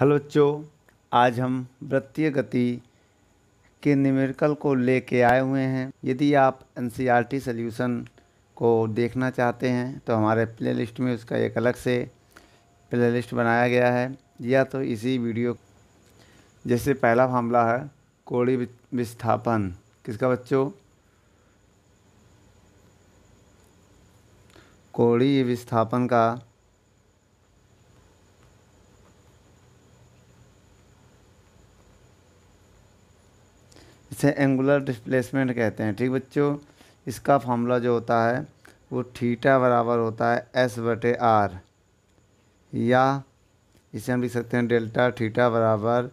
Hello बच्चों आज हम वृत्तीय गति के निमेरिकल को लेके आए हुए हैं यदि आप एन सी सोल्यूशन को देखना चाहते हैं तो हमारे प्लेलिस्ट में उसका एक अलग से प्लेलिस्ट बनाया गया है या तो इसी वीडियो जैसे पहला मामला है कोड़ी विस्थापन किसका बच्चों कोड़ी विस्थापन का इसे एंगुलर डिस्प्लेसमेंट कहते हैं ठीक बच्चों इसका फार्मूला जो होता है वो ठीटा बराबर होता है एस बटे आर या इसे हम लिख सकते हैं डेल्टा ठीटा बराबर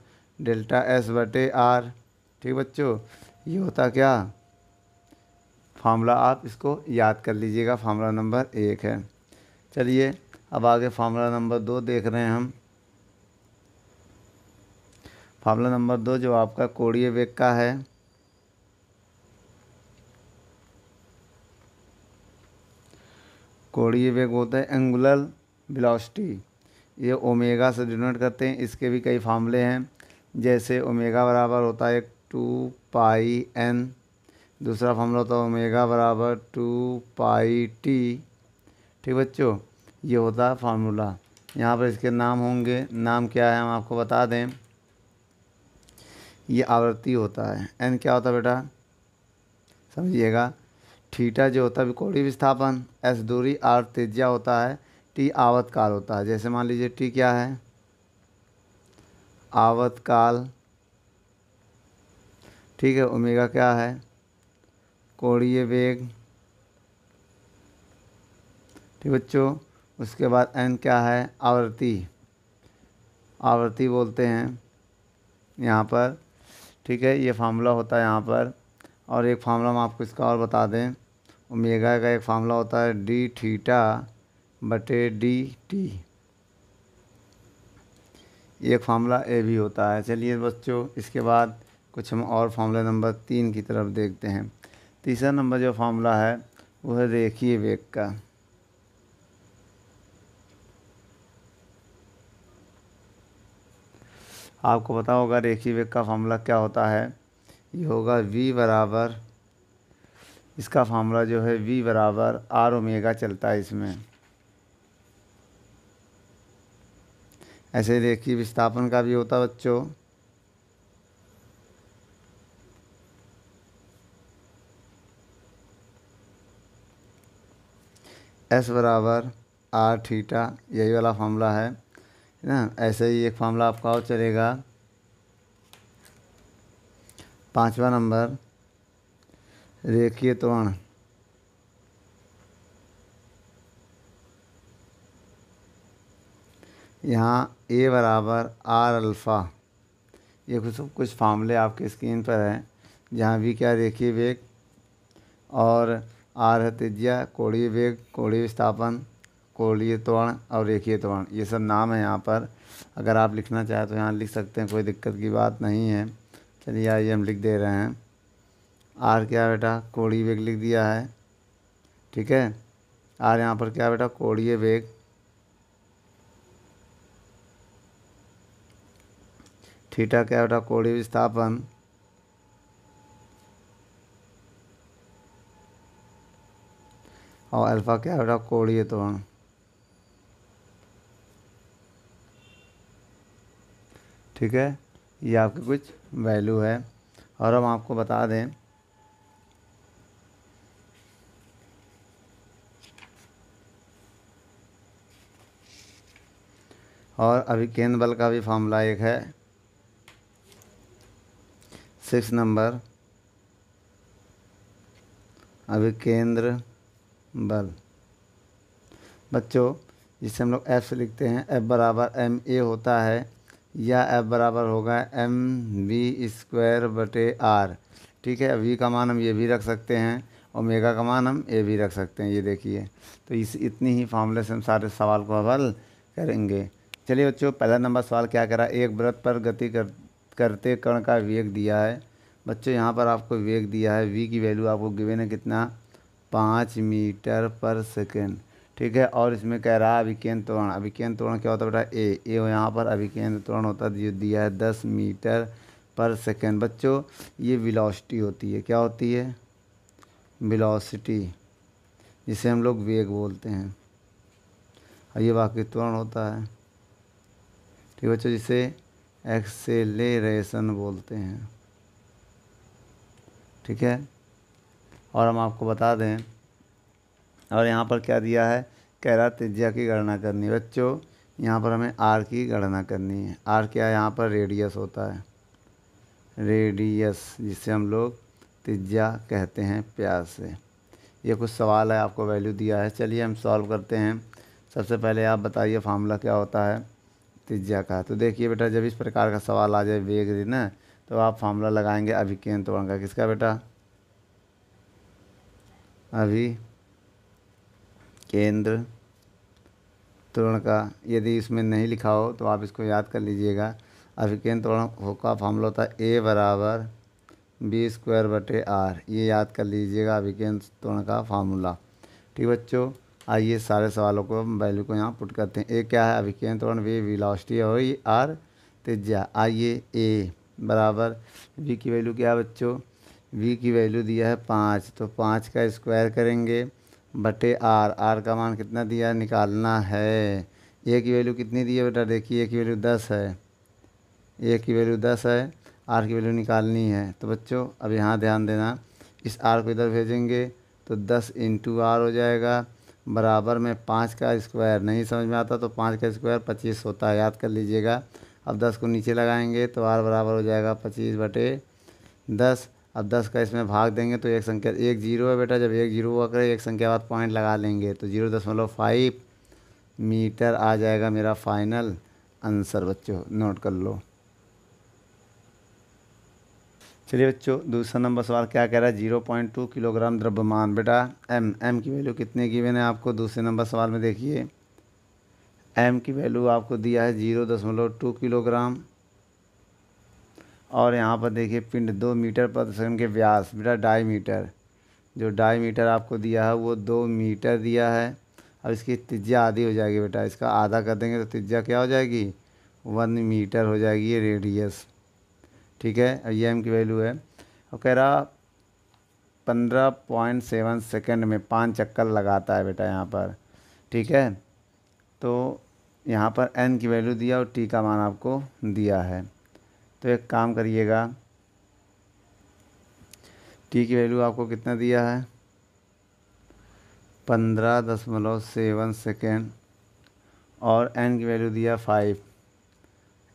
डेल्टा एस बटे आर ठीक बच्चों ये होता क्या फार्मूला आप इसको याद कर लीजिएगा फार्मूला नंबर एक है चलिए अब आगे फार्मूला नंबर दो देख रहे हैं हम फार्मूला नंबर दो जो आपका कोड़िए वेग का है कोणीय वेग होता है एंगुलर वेलोसिटी ये ओमेगा से डिनोट करते हैं इसके भी कई फार्मूले हैं जैसे ओमेगा बराबर होता है टू पाई एन दूसरा फार्मूला होता है ओमेगा बराबर टू पाई टी ठीक बच्चों ये होता है फार्मूला यहाँ पर इसके नाम होंगे नाम क्या है हम आपको बता दें ये आवृत्ति होता है एन क्या होता है बेटा समझिएगा थीटा जो होता है विकोड़ी विस्थापन एस दूरी आर त्रिज्या होता है टी आवतकाल होता है जैसे मान लीजिए टी क्या है आवतकाल ठीक है ओमेगा क्या है कोड़ीय वेग ठीक बच्चों उसके बाद एन क्या है आवृत्ति आवृत्ति बोलते हैं यहाँ पर ठीक है ये फार्मूला होता है यहाँ पर और एक फार्मूला हम आपको इसका और बता दें ओमेगा का एक फार्मूला होता है डी थीटा बटे डी टी एक फार्मूला ए भी होता है चलिए बच्चों इसके बाद कुछ हम और फार्मूले नंबर तीन की तरफ देखते हैं तीसरा नंबर जो फार्मूला है वो है रेखीय वेग का आपको पता होगा रेखीय वेग का फार्मूला क्या होता है ये होगा v बराबर इसका फार्मूला जो है वी बराबर आर ओमेगा चलता है इसमें ऐसे देखिए विस्थापन का भी होता बच्चों एस बराबर आर थीटा यही वाला फार्मूला है ना ऐसे ही एक फार्मूला आपका और चलेगा पांचवा नंबर रेखीय त्वण तो यहाँ ए बराबर आर अल्फ़ा ये कुछ कुछ फार्मूले आपके स्क्रीन पर हैं जहाँ भी क्या रेखीय वेग और आर है त्रिज्या कोणीय वेग कोणीय विस्थापन कोणीय त्वरण तो और रेखीय त्वरण तो ये सब नाम है यहाँ पर अगर आप लिखना चाहें तो यहाँ लिख सकते हैं कोई दिक्कत की बात नहीं है चलिए आइए हम लिख दे रहे हैं आर क्या बेटा कोड़ी वेग लिख दिया है ठीक है आर यहाँ पर क्या बेटा कोड़ी वेग थीटा क्या बेटा कोड़ी विस्थापन और अल्फा क्या बेटा कोड़िए तो ठीक है ये आपकी कुछ वैल्यू है और हम आपको बता दें और अभी केंद्र बल का भी फार्मूला एक है सिक्स नंबर अभी केंद्र बल बच्चों जिसे हम लोग एफ लिखते हैं एफ बराबर एम ए होता है या एफ बराबर होगा एम वी स्क्वायर बटे आर ठीक है वी का मान हम ये भी रख सकते हैं ओमेगा का मान हम ए भी रख सकते हैं ये देखिए तो इस इतनी ही फॉर्मूले से हम सारे सवाल को हल करेंगे चलिए बच्चों पहला नंबर सवाल क्या करा एक व्रत पर गति कर करते कण का वेग दिया है बच्चों यहाँ पर आपको वेग दिया है वी की वैल्यू आपको गिवेन है कितना पाँच मीटर पर सेकेंड ठीक है और इसमें कह रहा है अभिकेंद्र त्वरण अभिकेंद्र त्वरण क्या होता है बेटा ए ए यहाँ पर अभिकेंद्र त्वरण होता है जो दिया है दस मीटर पर सेकेंड बच्चों ये विलॉसिटी होती है क्या होती है विलॉसिटी जिसे हम लोग वेग बोलते हैं और ये वाक्य त्वरण होता है ठीक है बच्चों जिसे एक्सेलेशन बोलते हैं ठीक है और हम आपको बता दें और यहाँ पर क्या दिया है कह रहा त्रिज्या की गणना करनी है बच्चों यहाँ पर हमें आर की गणना करनी है आर क्या है यहाँ पर रेडियस होता है रेडियस जिसे हम लोग त्रिज्या कहते हैं प्यार से ये कुछ सवाल है आपको वैल्यू दिया है चलिए हम सॉल्व करते हैं सबसे पहले आप बताइए फार्मूला क्या होता है त्रिज्या का तो देखिए बेटा जब इस प्रकार का सवाल आ जाए वेग ना तो आप फार्मूला लगाएंगे अभिकेंद्र त्वरण का किसका बेटा अभी केंद्र त्वरण का यदि इसमें नहीं लिखा हो तो आप इसको याद कर लीजिएगा अभिकेंद्र त्वरण का फार्मूला होता है ए बराबर बी स्क्वायर बटे आर ये याद कर लीजिएगा अभिकेंद्र त्वरण का फार्मूला ठीक बच्चों आइए सारे सवालों को वैल्यू को यहाँ पुट करते हैं ए क्या है अभिकेंद्र त्वरण वे विलॉस्टी और आर त्रिज्या आइए ए बराबर वी की वैल्यू क्या है बच्चों वी की वैल्यू दिया है पाँच तो पाँच का स्क्वायर करेंगे बटे आर आर का मान कितना दिया है निकालना है ए की वैल्यू कितनी दी है बेटा देखिए ए की वैल्यू दस है ए की वैल्यू दस है आर की वैल्यू निकालनी है तो बच्चों अब यहाँ ध्यान देना इस आर को इधर भेजेंगे तो दस इंटू आर हो जाएगा बराबर में पाँच का स्क्वायर नहीं समझ में आता तो पाँच का स्क्वायर पच्चीस होता है याद कर लीजिएगा अब दस को नीचे लगाएंगे तो आर बराबर हो जाएगा पच्चीस बटे दस अब दस का इसमें भाग देंगे तो एक संख्या एक जीरो है बेटा जब एक जीरो हुआ करे एक संख्या बाद पॉइंट लगा लेंगे तो जीरो दशमलव फाइव मीटर आ जाएगा मेरा फाइनल आंसर बच्चों नोट कर लो चलिए बच्चों दूसरा नंबर सवाल क्या कह रहा है जीरो पॉइंट टू किलोग्राम द्रव्यमान बेटा एम एम की वैल्यू कितने की मैंने आपको दूसरे नंबर सवाल में देखिए एम की वैल्यू आपको दिया है जीरो दशमलव टू किलोग्राम और यहाँ पर देखिए पिंड दो मीटर पर सेकंड के व्यास बेटा ढाई मीटर जो ढाई मीटर आपको दिया है वो दो मीटर दिया है अब इसकी तिज्जा आधी हो जाएगी बेटा इसका आधा कर देंगे तो तिज्जा क्या हो जाएगी वन मीटर हो जाएगी ये रेडियस ठीक है और ये एम की वैल्यू है और कह रहा पंद्रह पॉइंट सेवन सेकेंड में पाँच चक्कर लगाता है बेटा यहाँ पर ठीक है तो यहाँ पर एन की वैल्यू दिया और टी का मान आपको दिया है तो एक काम करिएगा टी की वैल्यू आपको कितना दिया है पंद्रह दशमलव सेवन सेकेंड और एन की वैल्यू दिया फाइव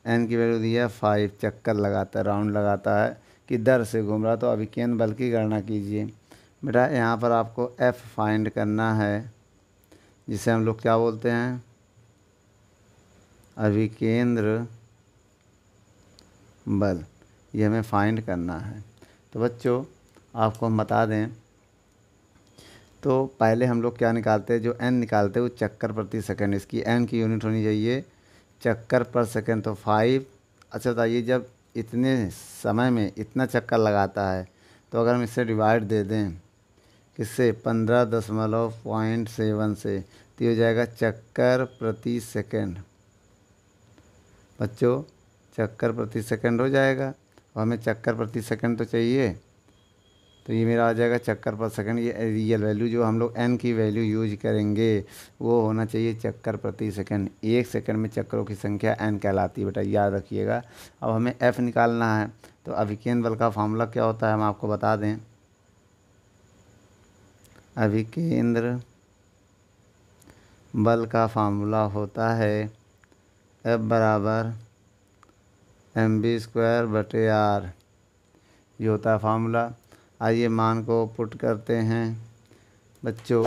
एन की वैल्यू दी है फाइव चक्कर लगाता है राउंड लगाता है कि दर से घूम रहा तो अभी केन बल की गणना कीजिए बेटा यहाँ पर आपको एफ़ फाइंड करना है जिसे हम लोग क्या बोलते हैं अभिकेंद्र बल ये हमें फाइंड करना है तो बच्चों आपको हम बता दें तो पहले हम लोग क्या निकालते हैं जो एन निकालते हैं वो चक्कर प्रति सेकंड इसकी एन की यूनिट होनी चाहिए चक्कर पर सेकेंड तो फाइव अच्छा बताइए जब इतने समय में इतना चक्कर लगाता है तो अगर हम इससे डिवाइड दे दें किससे पंद्रह दशमलव पॉइंट सेवन से तो हो जाएगा चक्कर प्रति सेकेंड बच्चों चक्कर प्रति सेकेंड हो जाएगा और हमें चक्कर प्रति सेकेंड तो चाहिए तो ये मेरा आ जाएगा चक्कर पर सेकंड ये रियल वैल्यू जो हम लोग एन की वैल्यू यूज करेंगे वो होना चाहिए चक्कर प्रति सेकंड एक सेकंड में चक्करों की संख्या एन कहलाती है बेटा याद रखिएगा अब हमें एफ़ निकालना है तो अभिकेन बल का फार्मूला क्या होता है हम आपको बता दें अभिकेंद्र बल का फार्मूला होता है एफ बराबर एम बी स्क्वायर बटे आर ये होता है फार्मूला आइए मान को पुट करते हैं बच्चों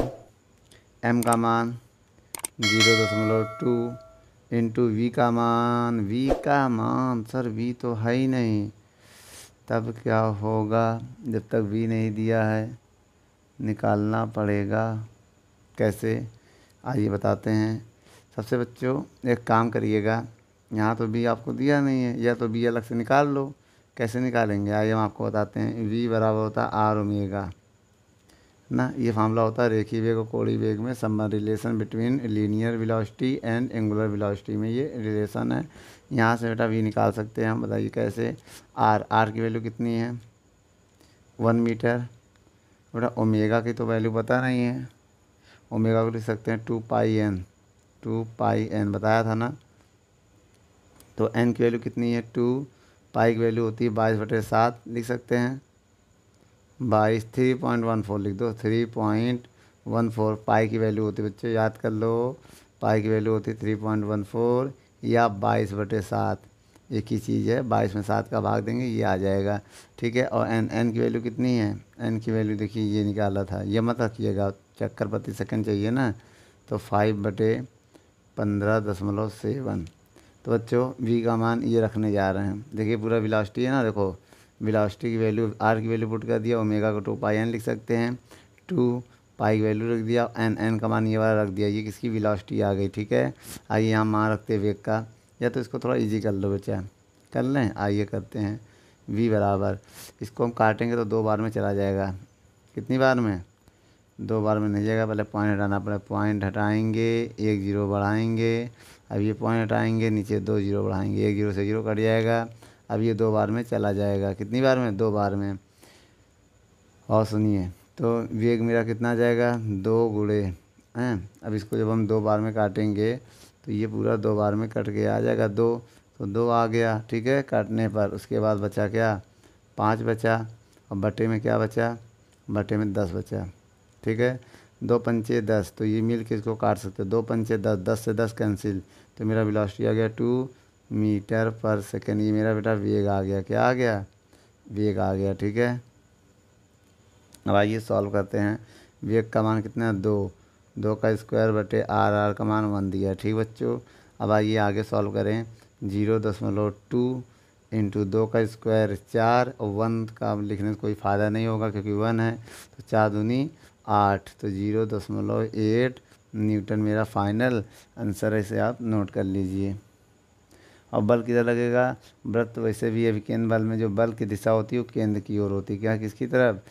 एम का मान जीरो दशमलव टू इंटू वी का मान वी का मान सर वी तो है ही नहीं तब क्या होगा जब तक वी नहीं दिया है निकालना पड़ेगा कैसे आइए बताते हैं सबसे बच्चों एक काम करिएगा यहाँ तो भी आपको दिया नहीं है या तो भी अलग से निकाल लो कैसे निकालेंगे आइए हम आपको बताते हैं वी बराबर होता है आर ओमेगा ना ये फार्मूला होता है रेखी वेग और कोड़ी वेग में सम्बन relation between linear velocity and angular velocity में ये रिलेशन है यहाँ से बेटा वी निकाल सकते हैं हम बताइए कैसे आर आर की वैल्यू कितनी है वन मीटर बेटा ओमेगा की तो वैल्यू पता नहीं है ओमेगा को लिख सकते हैं two pi N two pi N बताया था ना तो एन की वैल्यू कितनी है टू पाई की वैल्यू होती है बाईस बटे सात लिख सकते हैं बाईस थ्री पॉइंट वन फोर लिख दो three point one four pi की वैल्यू होती है बच्चे याद कर लो पाई की वैल्यू होती है थ्री पॉइंट वन फोर या बाईस बटे सात एक ही चीज़ है बाईस में सात का भाग देंगे ये आ जाएगा ठीक है और एन एन की वैल्यू कितनी है एन की वैल्यू देखिए ये निकाला था ये मत रखिएगा चक्कर प्रति सेकंड चाहिए ना तो फाइव बटे पंद्रह दशमलव सेवन तो बच्चों वी का मान ये रखने जा रहे हैं देखिए पूरा विलासिटी है ना देखो विलासिटी की वैल्यू आर की वैल्यू पुट कर दिया ओमेगा को टू पाई एन लिख सकते हैं टू पाई की वैल्यू रख दिया एन एन का मान ये वाला रख दिया ये किसकी विलासिटी आ गई ठीक है आइए यहाँ मान रखते वेग का या तो इसको थोड़ा ईजी कर लो बच्चा कर लें आइए करते हैं वी बराबर इसको हम काटेंगे तो दो बार में चला जाएगा कितनी बार में दो बार में नहीं जाएगा पहले पॉइंट हटाना पड़ेगा पॉइंट हटाएंगे एक जीरो बढ़ाएंगे अब ये पॉइंट आएंगे नीचे दो जीरो बढ़ाएंगे एक जीरो से जीरो कट जाएगा अब ये दो बार में चला जाएगा कितनी बार में दो बार में और सुनिए तो वेग मेरा कितना जाएगा दो गुड़े हैं अब इसको जब हम दो बार में काटेंगे तो ये पूरा दो बार में कट के आ जाएगा दो तो दो आ गया ठीक है काटने पर उसके बाद बचा क्या पाँच बचा और बटे में क्या बचा बटे में दस बचा ठीक है दो पंचे दस तो ये मिल के इसको काट सकते हो दो पंचे दस दस से दस कैंसिल तो मेरा वेलोसिटी आ गया टू मीटर पर सेकेंड ये मेरा बेटा वेग आ गया क्या आ गया वेग आ गया ठीक है अब आइए सॉल्व करते हैं वेग का मान कितना है दो दो का स्क्वायर बटे आर आर का मान वन दिया ठीक बच्चों अब आइए आगे सॉल्व करें जीरो दशमलव टू इंटू दो का स्क्वायर चार और वन का लिखने से कोई फ़ायदा नहीं होगा क्योंकि वन है तो चार दूनी आठ तो जीरो दशमलव एट न्यूटन मेरा फाइनल आंसर है इसे आप नोट कर लीजिए और बल किधर लगेगा व्रत वैसे भी अभी केंद्र बल में जो बल की दिशा होती है वो केंद्र की ओर होती है क्या किसकी तरफ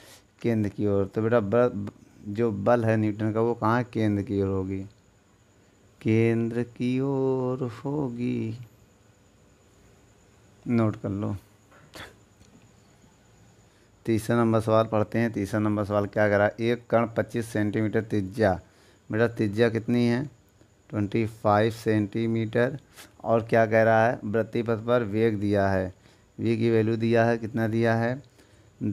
केंद्र की ओर तो बेटा व्रत जो बल है न्यूटन का वो कहाँ केंद्र की ओर होगी केंद्र की ओर होगी नोट कर लो तीसरा नंबर सवाल पढ़ते हैं तीसरा नंबर सवाल क्या करा एक कण 25 सेंटीमीटर त्रिज्या बेटा त्रिज्या कितनी है ट्वेंटी फाइव सेंटीमीटर और क्या कह रहा है पथ पर वेग दिया है वी की वैल्यू दिया है कितना दिया है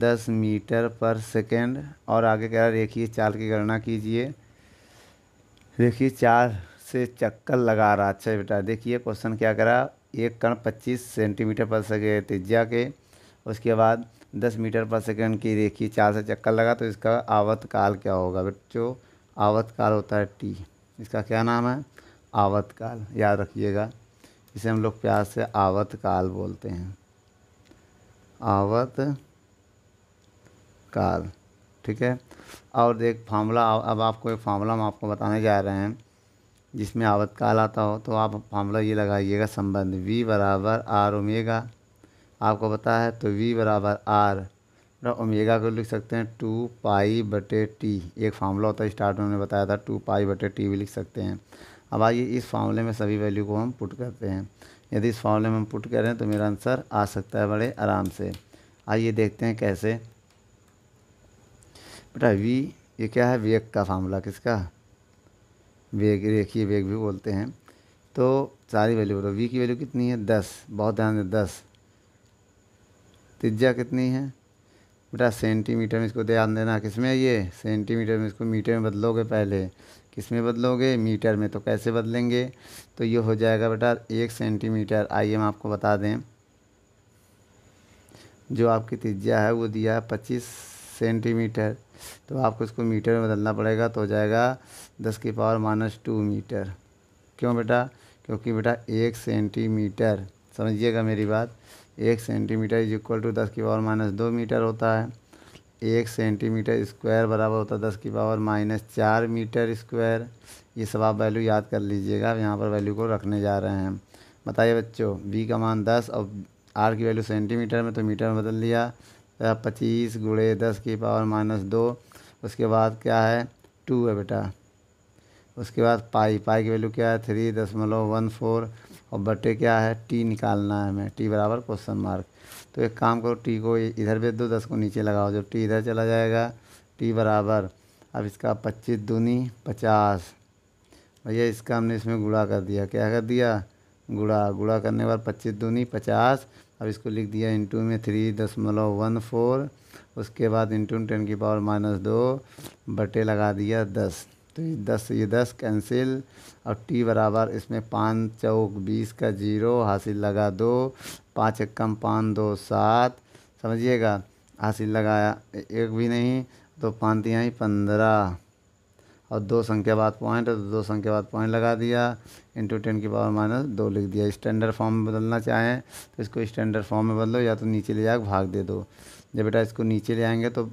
दस मीटर पर सेकेंड और आगे कह रहा है रेखीय चाल की गणना कीजिए रेखीय चाल से चक्कर लगा रहा अच्छा बेटा देखिए क्वेश्चन क्या कह है एक कण पच्चीस सेंटीमीटर पर सेकेंड त्रिज्या के उसके बाद दस मीटर पर सेकेंड की रेखीय चाल से चक्कर लगा तो इसका आवत काल क्या होगा बच्चों आवतकाल होता है टी इसका क्या नाम है आवतकाल याद रखिएगा इसे हम लोग प्यार से आवतकाल बोलते हैं आवत काल ठीक है और एक फार्मूला अब आपको एक फार्मूला हम आपको बताने जा रहे हैं जिसमें आवतकाल आता हो तो आप फार्मूला ये लगाइएगा संबंध v बराबर आर उमेगा आपको पता है तो v बराबर आर ना ओमेगा को लिख सकते हैं टू पाई बटे टी एक फार्मूला होता है स्टार्ट में बताया था टू पाई बटे टी भी लिख सकते हैं अब आइए इस फार्मूले में सभी वैल्यू को हम पुट करते हैं यदि इस फार्मूले में हम पुट करें तो मेरा आंसर आ सकता है बड़े आराम से आइए देखते हैं कैसे बेटा वी ये क्या है वेग का फार्मूला किसका वेग रेखीय वेग भी बोलते हैं तो सारी वैल्यू बोलो वी की वैल्यू कितनी है दस बहुत ध्यान दें दस त्रिज्या कितनी है बेटा सेंटीमीटर में इसको ध्यान देना किस में ये सेंटीमीटर में इसको मीटर में बदलोगे पहले किस में बदलोगे मीटर में तो कैसे बदलेंगे तो ये हो जाएगा बेटा एक सेंटीमीटर आइए हम आपको बता दें जो आपकी त्रिज्या है वो दिया है पच्चीस सेंटीमीटर तो आपको इसको मीटर में बदलना पड़ेगा तो हो जाएगा दस की पावर माइनस टू मीटर क्यों बेटा क्योंकि बेटा एक सेंटीमीटर समझिएगा मेरी बात एक सेंटीमीटर इज इक्वल टू दस की पावर माइनस दो मीटर होता है एक सेंटीमीटर स्क्वायर बराबर होता है दस की पावर माइनस चार मीटर स्क्वायर ये सब आप वैल्यू याद कर लीजिएगा यहाँ पर वैल्यू को रखने जा रहे हैं बताइए बच्चों बी का मान दस और आर की वैल्यू सेंटीमीटर में तो मीटर में बदल लिया तो पच्चीस गुड़े दस की पावर माइनस दो उसके बाद क्या है टू है बेटा उसके बाद पाई पाई की वैल्यू क्या है थ्री दशमलव वन फोर और बटे क्या है टी निकालना है हमें टी बराबर क्वेश्चन मार्क तो एक काम करो टी को इधर भेज दो दस को नीचे लगाओ जब टी इधर चला जाएगा टी बराबर अब इसका पच्चीस दूनी पचास भैया इसका हमने इसमें गुड़ा कर दिया क्या कर दिया गुड़ा गुड़ा करने के बाद पच्चीस दूनी पचास अब इसको लिख दिया इंटू में थ्री दशमलव वन फोर उसके बाद इंटू टेन की पावर माइनस दो बटे लगा दिया दस तो ये दस ये दस कैंसिल और टी बराबर इसमें पाँच चौक बीस का जीरो हासिल लगा दो पाँच कम पाँच दो सात समझिएगा हासिल लगाया एक भी नहीं तो पाँच ही पंद्रह और दो संख्या बाद पॉइंट तो दो संख्या बाद पॉइंट लगा दिया इंटू टेन की पावर माइनस दो लिख दिया स्टैंडर्ड फॉर्म में बदलना चाहें तो इसको स्टैंडर्ड फॉर्म में बदलो या तो नीचे ले जाकर भाग दे दो जब बेटा इसको नीचे ले आएंगे तो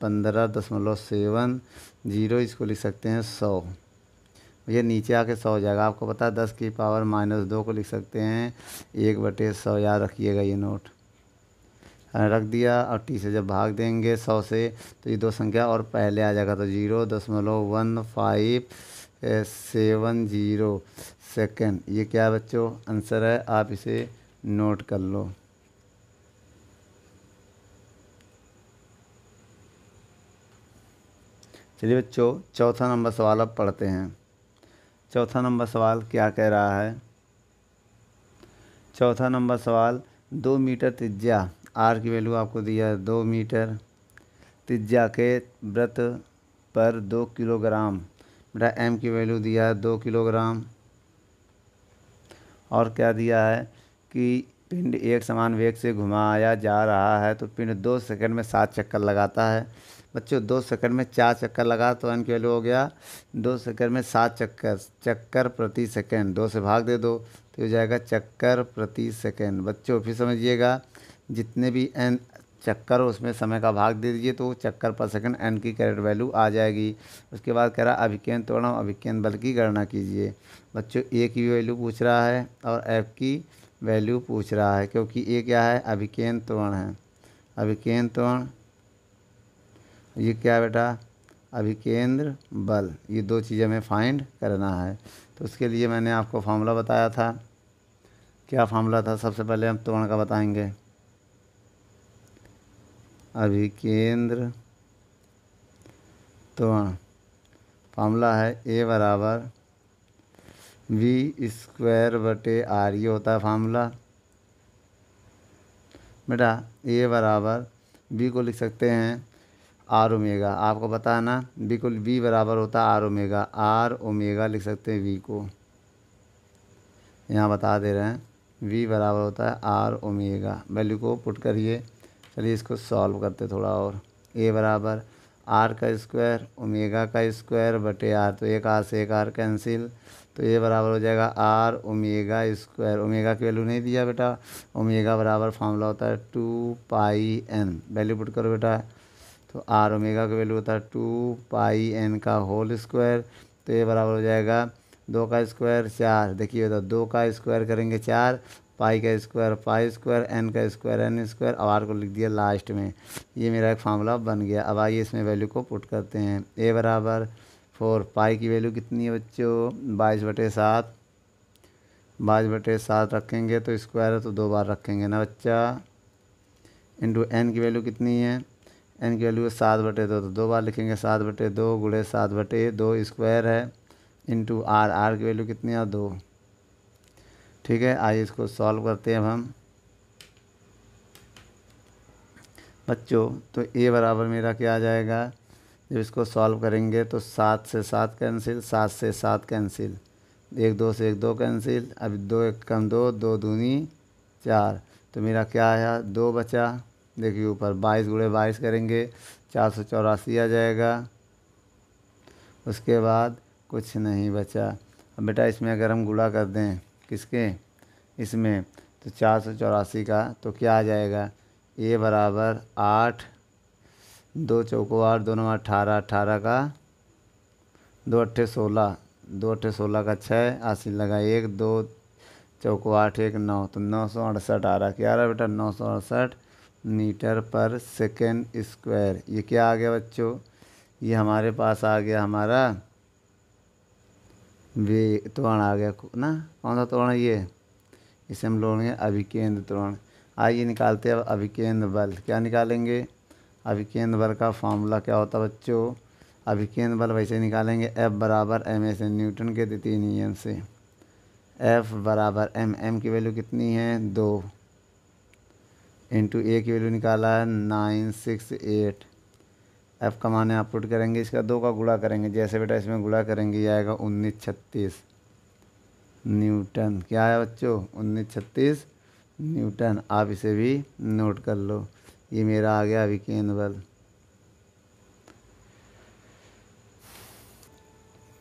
पंद्रह दशमलव सेवन ज़ीरो इसको लिख सकते हैं सौ ये नीचे आके सौ हो जाएगा आपको पता है दस की पावर माइनस दो को लिख सकते हैं एक बटे सौ याद रखिएगा ये नोट रख दिया और टी से जब भाग देंगे सौ से तो ये दो संख्या और पहले आ जाएगा तो जीरो दशमलव one five seven zero second ये क्या बच्चों आंसर है आप इसे नोट कर लो चलिए बच्चों चौथा नंबर सवाल अब पढ़ते हैं चौथा नंबर सवाल क्या कह रहा है चौथा नंबर सवाल दो मीटर त्रिज्या आर की वैल्यू आपको दिया है दो मीटर त्रिज्या के व्रत पर दो किलोग्राम बेटा एम की वैल्यू दिया है दो किलोग्राम और क्या दिया है कि पिंड एक समान वेग से घुमाया जा रहा है तो पिंड दो सेकंड में सात चक्कर लगाता है बच्चों दो चक्कर में चार चक्कर लगा तो एन की वैल्यू हो गया दो चक्कर में सात चक्कर चक्कर प्रति सेकंड दो से भाग दे दो तो हो जाएगा चक्कर प्रति सेकंड बच्चों फिर समझिएगा जितने भी एन चक्कर हो उसमें समय का भाग दे दीजिए तो चक्कर पर सेकंड एन की करेक्ट वैल्यू आ जाएगी उसके बाद कह रहा अभिकेन तोड़ा अभिकेन बल की गणना कीजिए बच्चों ए की वैल्यू पूछ रहा है और एफ की वैल्यू पूछ रहा है क्योंकि ए क्या है अभिकेन तोड़ है अभिकेन तोड़ ये क्या बेटा अभिकेंद्र बल ये दो चीज़ें हमें फाइंड करना है तो उसके लिए मैंने आपको फार्मूला बताया था क्या फार्मूला था सबसे पहले हम तोड़ का बताएंगे अभिकेंद्र त्वरण फार्मूला है ए बराबर वी स्क्वायर बटे आर ये होता है फार्मूला बेटा ए बराबर बी को लिख सकते हैं आर ओमेगा आपको है ना बिल्कुल वी बराबर होता है आर ओमेगा आर ओमेगा लिख सकते हैं वी को यहाँ बता दे रहे हैं वी बराबर होता है आर ओमेगा वैल्यू को पुट करिए चलिए इसको सॉल्व करते थोड़ा और ए बराबर आर का स्क्वायर ओमेगा का स्क्वायर बटे आर तो एक आर से एक आर कैंसिल तो ये बराबर हो जाएगा आर ओमेगा स्क्वायर ओमेगा की वैल्यू नहीं दिया बेटा ओमेगा बराबर फार्मूला होता है two pi N value put करो बेटा तो आर ओमेगा का वैल्यू होता है टू पाई एन का होल स्क्वायर तो ये बराबर हो जाएगा दो का स्क्वायर चार देखिए तो दो का स्क्वायर करेंगे चार पाई का स्क्वायर पाई स्क्वायर एन का स्क्वायर एन स्क्वायर अब आर को लिख दिया लास्ट में ये मेरा एक फार्मूला बन गया अब आइए इसमें वैल्यू को पुट करते हैं ए बराबर फोर पाई की वैल्यू कितनी है बच्चों बाईस बटे सात बाईस बटे सात रखेंगे तो स्क्वायर है तो दो बार रखेंगे ना बच्चा इंटू एन की वैल्यू कितनी है एन की वैल्यू सात बटे दो तो दो बार लिखेंगे सात बटे दो गुड़े सात बटे दो स्क्वायर है इंटू आर आर की वैल्यू कितनी है दो ठीक है आइए इसको सॉल्व करते हैं अब हम बच्चों तो ए बराबर मेरा क्या आ जाएगा जब इसको सॉल्व करेंगे तो सात से सात कैंसिल सात से सात कैंसिल एक दो से एक दो कैंसिल अब दो एक कम दो दो दूनी चार तो मेरा क्या आया दो बचा देखिए ऊपर बाईस गुड़े बाईस करेंगे चार सौ चौरासी आ जाएगा उसके बाद कुछ नहीं बचा अब बेटा इसमें अगर हम गुड़ा कर दें किसके इसमें तो चार सौ चौरासी का तो क्या आ जाएगा ए बराबर आठ दो चौको आठ दोनों अठारह अठारह का दो अट्ठे सोलह दो अट्ठे सोलह का छः आसी लगा एक दो चौको आठ एक नौ तो नौ सौ अड़सठ आ रहा क्या आ रहा बेटा नौ सौ अड़सठ मीटर पर सेकेंड स्क्वायर ये क्या आ गया बच्चों ये हमारे पास आ गया हमारा वे त्वरण आ गया ना कौन सा त्वरण ये इसे हम लोग अभिकेंद्र त्वरण आइए निकालते हैं अभिकेंद्र बल क्या निकालेंगे अभिकेंद्र बल का फॉर्मूला क्या होता है बच्चों अभिकेंद्र बल वैसे निकालेंगे एफ बराबर एम एस न्यूटन के द्वितीय नियम से एफ बराबर एम एम की वैल्यू कितनी है दो इंटू ए की वैल्यू निकाला है नाइन सिक्स एट एफ का मान आप पुट करेंगे इसका दो का गुड़ा करेंगे जैसे बेटा इसमें गुड़ा करेंगे ये आएगा उन्नीस छत्तीस न्यूटन क्या है बच्चों उन्नीस छत्तीस न्यूटन आप इसे भी नोट कर लो ये मेरा आ गया विकेंद्र बल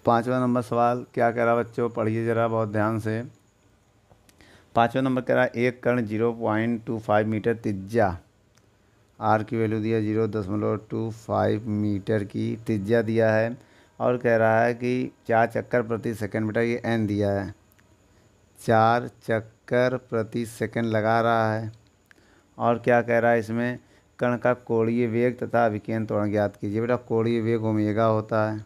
पाँचवा नंबर सवाल क्या कह रहा बच्चों पढ़िए ज़रा बहुत ध्यान से पाँचवा नंबर कह रहा है एक कर्ण zero point two five metre तिज्जा आर की वैल्यू दिया जीरो दशमलव टू फाइव मीटर की तिज्जा दिया है और कह रहा है कि चार चक्कर प्रति सेकंड बेटा ये एन दिया है चार चक्कर प्रति सेकंड लगा रहा है और क्या कह रहा है इसमें कर्ण का कोड़ीय वेग तथा अभिकेंद्र त्वरण ज्ञात कीजिए बेटा कोड़ीय वेग ओमेगा होता है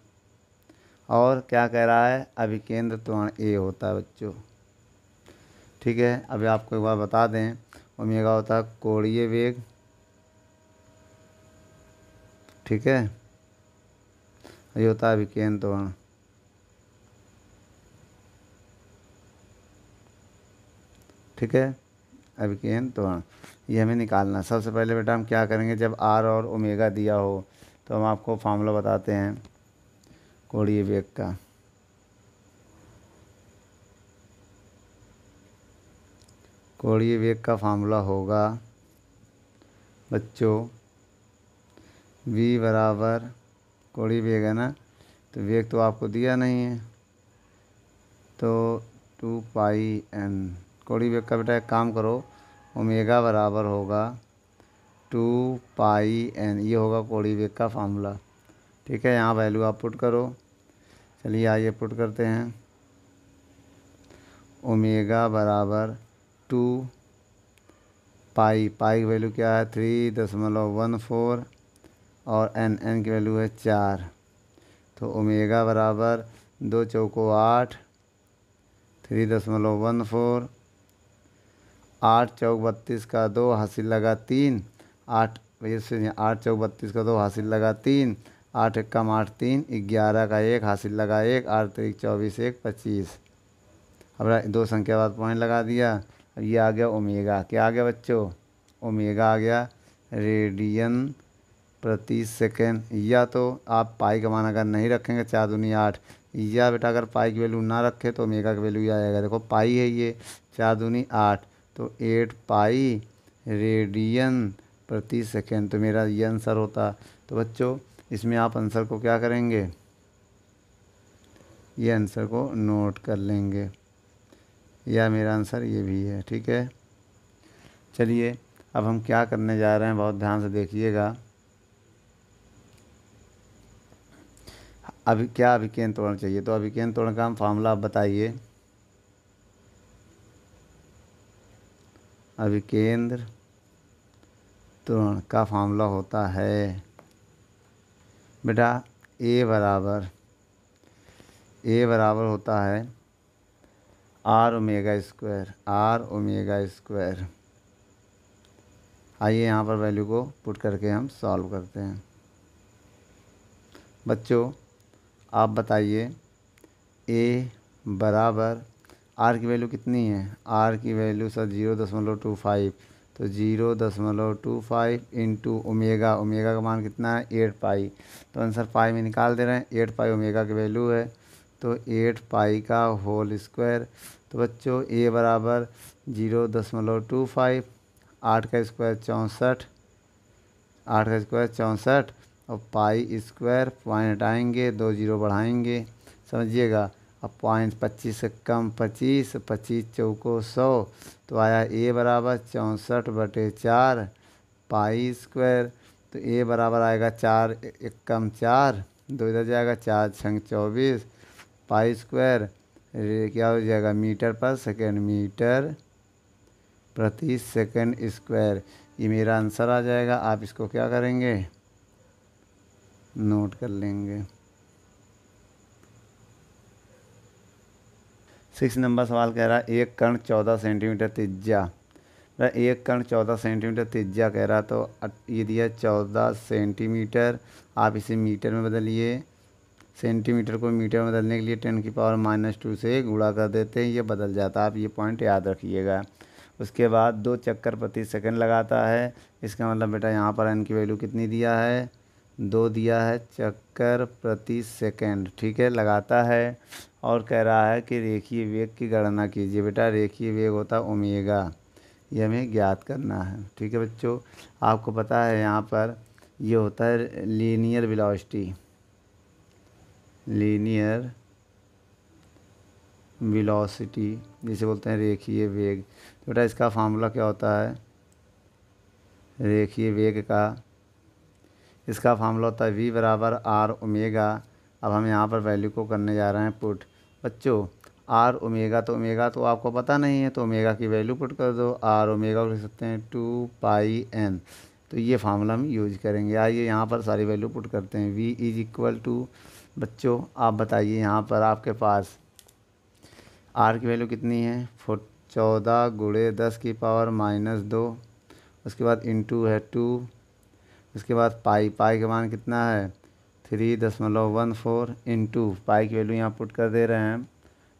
और क्या कह रहा है अभिकेंद्र त्वरण ए होता है बच्चों ठीक है अभी आपको एक बार बता दें ओमेगा होता है कोड़िए वेग ठीक है ये होता है विकेन त्वरण ठीक है अभिकेन त्वरण ये हमें निकालना सबसे पहले बेटा हम क्या करेंगे जब आर और ओमेगा दिया हो तो हम आपको फार्मूला बताते हैं कोड़िए वेग का कोणीय वेग का फार्मूला होगा बच्चों v बराबर कोणीय वेग है ना तो वेग तो आपको दिया नहीं है तो टू पाई एन कोणीय वेग का बेटा एक काम करो ओमेगा बराबर होगा टू पाई एन ये होगा कोड़ी वेग का फार्मूला ठीक है यहाँ वैल्यू आप पुट करो चलिए आइए पुट करते हैं ओमेगा बराबर टू पाई पाई की वैल्यू क्या है थ्री दशमलव वन फोर और एन एन की वैल्यू है चार तो ओमेगा बराबर दो चौको आठ थ्री दशमलव वन फोर आठ चौक बत्तीस का दो हासिल लगा तीन आठ वजह आठ चौक बत्तीस का दो हासिल लगा तीन आठ एक कम आठ तीन ग्यारह का एक हासिल लगा एक आठ तरीक चौबीस एक पच्चीस अब दो संख्या बाद पॉइंट लगा दिया ये आ गया ओमेगा क्या आ गया बच्चों ओमेगा आ गया रेडियन प्रति सेकेंड या तो आप पाई का मान अगर नहीं रखेंगे चार दुनी आठ या बेटा अगर पाई की वैल्यू ना रखें तो ओमेगा की वैल्यू आ जाएगा देखो पाई है ये चार दुनी आठ तो एट पाई रेडियन प्रति सेकेंड तो मेरा ये आंसर होता तो बच्चों इसमें आप आंसर को क्या करेंगे ये आंसर को नोट कर लेंगे या मेरा आंसर ये भी है ठीक है चलिए अब हम क्या करने जा रहे हैं बहुत ध्यान से देखिएगा अभी क्या अभिकेन तोड़ना चाहिए तो अभिकेन तोड़ का हम फार्मूला आप बताइए अभिकेंद्र तोरण का फार्मूला होता है बेटा ए बराबर ए बराबर होता है R omega square R omega square आइए यहाँ पर वैल्यू को पुट करके हम सॉल्व करते हैं बच्चों आप बताइए ए बराबर आर की वैल्यू कितनी है आर की वैल्यू सर जीरो दशमलव टू फाइव तो जीरो दशमलव two five into omega omega का मान कितना है एट पाई तो आंसर पाई में निकाल दे रहे हैं एट पाई ओमेगा की वैल्यू है तो एट पाई का होल स्क्वायर तो बच्चों ए बराबर जीरो दशमलव टू फाइव आठ का स्क्वायर चौंसठ आठ का स्क्वायर चौंसठ और पाई स्क्वायर पॉइंट हटाएंगे दो जीरो बढ़ाएंगे समझिएगा अब पॉइंट पच्चीस से कम पच्चीस पच्चीस चौको सौ तो आया ए बराबर चौंसठ बटे चार पाई स्क्वायर तो ए बराबर आएगा चार एक कम चार दो इधर जाएगा चार छंग चौबीस पाई स्क्वायर क्या हो जाएगा मीटर पर सेकेंड मीटर प्रति सेकेंड स्क्वायर ये मेरा आंसर आ जाएगा आप इसको क्या करेंगे नोट कर लेंगे सिक्स नंबर सवाल कह रहा है एक कण चौदह सेंटीमीटर तिज्जा एक कण चौदह सेंटीमीटर तिज्जा कह रहा तो ये दिया चौदह सेंटीमीटर आप इसे मीटर में बदलिए सेंटीमीटर को मीटर में बदलने के लिए टेन की पावर माइनस टू से गुणा कर देते हैं ये बदल जाता है आप ये पॉइंट याद रखिएगा उसके बाद दो चक्कर प्रति सेकंड लगाता है इसका मतलब बेटा यहाँ पर एन की वैल्यू कितनी दिया है दो दिया है चक्कर प्रति सेकंड ठीक है लगाता है और कह रहा है कि रेखीय वेग की गणना कीजिए बेटा रेखीय वेग होता ओमेगा ये हमें ज्ञात करना है ठीक है बच्चों आपको पता है यहाँ पर ये होता है लीनियर विलॉसिटी लीनियर वेलोसिटी जिसे बोलते हैं रेखीय वेग तो बेटा इसका फार्मूला क्या होता है रेखीय वेग का इसका फार्मूला होता है वी बराबर आर ओमेगा अब हम यहाँ पर वैल्यू को करने जा रहे हैं पुट बच्चों आर ओमेगा तो ओमेगा तो आपको पता नहीं है तो ओमेगा की वैल्यू पुट कर दो आर ओमेगा को लिख सकते हैं टू पाई एन तो ये फार्मूला हम यूज करेंगे आइए यहाँ पर सारी वैल्यू पुट करते हैं वी इज इक्वल टू बच्चों आप बताइए यहाँ पर आपके पास आर की वैल्यू कितनी है फोर चौदह गुड़े दस की पावर माइनस दो उसके बाद इंटू है टू उसके बाद पाई पाई का मान कितना है थ्री दशमलव वन फोर इंटू पाई की वैल्यू यहाँ पुट कर दे रहे हैं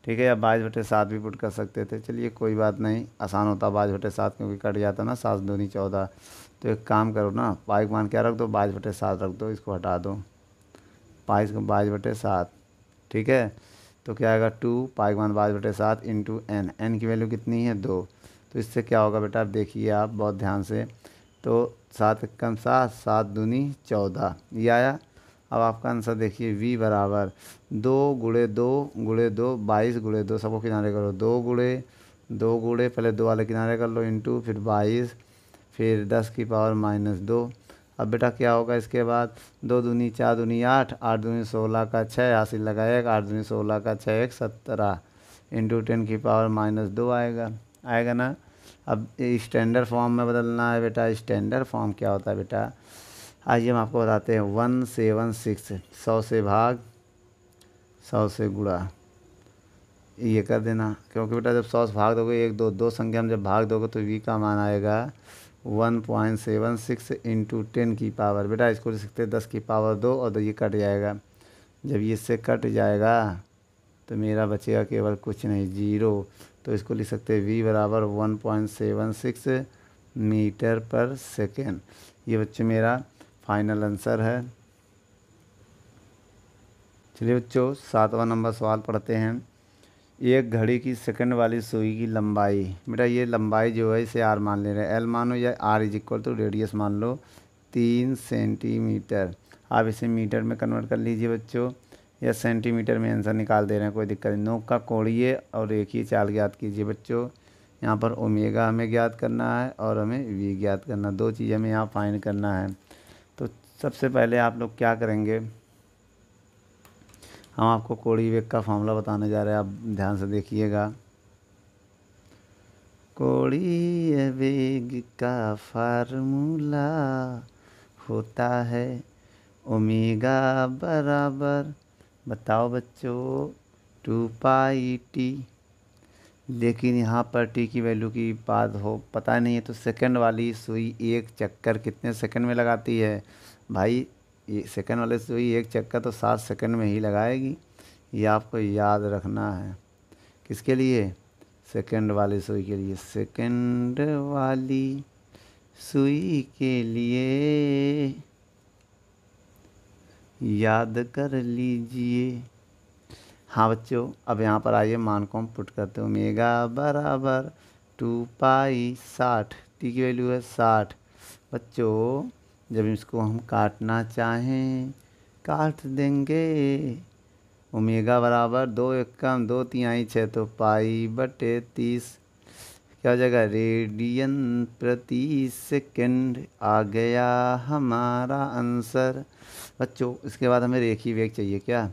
ठीक है या बाईस बटे सात भी पुट कर सकते थे चलिए कोई बात नहीं आसान होता बाईस बटे सात क्योंकि कट जाता ना सात दूनी चौदह तो एक काम करो ना पाई का मान क्या रख दो बाईस बटे सात रख दो इसको हटा दो पाई बाईस बटे सात ठीक है तो क्या आएगा टू पाई मान बाईस बटे सात इंटू एन एन की वैल्यू कितनी है दो तो इससे क्या होगा बेटा आप देखिए आप बहुत ध्यान से तो सात कम सात सात दूनी चौदह ये आया अब आपका आंसर देखिए v बराबर दो गुड़े दो गुड़े दो बाईस गुड़े दो सबको किनारे करो दो गुड़े दो गुड़े पहले दो वाले किनारे कर लो इंटू फिर बाईस फिर दस की पावर माइनस दो अब बेटा क्या होगा इसके बाद दो दूनी चार दूनी आठ आठ दूनी सोलह का छः हासिल लगाएगा आठ दूनी सोलह का छः एक सत्रह इंटू टेन की पावर माइनस दो आएगा आएगा ना अब स्टैंडर्ड फॉर्म में बदलना है बेटा स्टैंडर्ड फॉर्म क्या होता है बेटा आइए हम आपको बताते हैं वन सेवन सिक्स सौ से भाग सौ से गुड़ा ये कर देना क्योंकि बेटा जब सौ से भाग दोगे एक दो दो संख्या में जब भाग दोगे तो वी का मान आएगा one point seven six into ten की पावर बेटा इसको लिख सकते हैं दस की पावर दो और ये कट जाएगा जब ये इससे कट जाएगा तो मेरा बचेगा केवल कुछ नहीं जीरो तो इसको लिख सकते हैं वी बराबर one point seven six metre पर सेकेंड ये बच्चे मेरा फाइनल आंसर है चलिए बच्चों सातवां नंबर सवाल पढ़ते हैं एक घड़ी की सेकंड वाली सुई की लंबाई बेटा ये लंबाई जो है इसे आर मान ले रहे हैं एल मानो या R is equal to radius मान लो तीन सेंटीमीटर आप इसे मीटर में कन्वर्ट कर लीजिए बच्चों या सेंटीमीटर में आंसर निकाल दे रहे हैं कोई दिक्कत नहीं नोक का कोड़िए और एक ही चाल ज्ञात कीजिए बच्चों यहाँ पर ओमेगा हमें ज्ञात करना है और हमें वी ज्ञात करना दो चीज़ हमें यहाँ फाइन करना है तो सबसे पहले आप लोग क्या करेंगे हम आपको कोड़ी वेग का फॉर्मूला बताने जा रहे हैं आप ध्यान से देखिएगा कोड़ी वेग का फार्मूला होता है ओमेगा बराबर बताओ बच्चों टू पाई टी लेकिन यहाँ पर टी की वैल्यू की बात हो पता नहीं है तो सेकंड वाली सुई एक चक्कर कितने सेकंड में लगाती है भाई ये सेकेंड वाले सुई तो एक चक्का तो सात सेकेंड में ही लगाएगी ये आपको याद रखना है किसके लिए सेकेंड वाली सुई के लिए सेकेंड वाली सुई के लिए याद कर लीजिए हाँ बच्चों अब यहाँ पर आइए मान को हम पुट करते हो मेगा बराबर टू पाई साठ टी की वैल्यू है साठ बच्चों जब इसको हम काटना चाहें काट देंगे ओमेगा बराबर दो कम दो तिहाई छः तो पाई बटे तीस क्या हो जाएगा रेडियन प्रति सेकेंड आ गया हमारा आंसर बच्चों इसके बाद हमें रेखीय वेग चाहिए क्या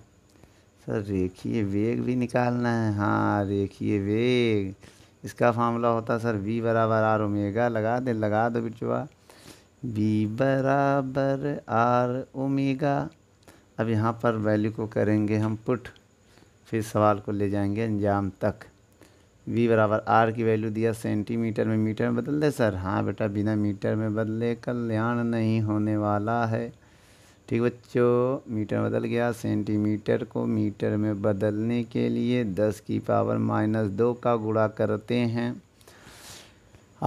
सर रेखीय वेग भी निकालना है हाँ रेखीय वेग इसका फार्मूला होता सर वी बराबर आर ओमेगा लगा दे लगा दो बिचुआ बी बराबर आर ओमेगा अब यहाँ पर वैल्यू को करेंगे हम पुट फिर सवाल को ले जाएंगे अंजाम तक वी बराबर आर की वैल्यू दिया सेंटीमीटर में मीटर में बदल दे सर हाँ बेटा बिना मीटर में बदले कल्याण नहीं होने वाला है ठीक बच्चों मीटर बदल गया सेंटीमीटर को मीटर में बदलने के लिए दस की पावर माइनस दो का गुणा करते हैं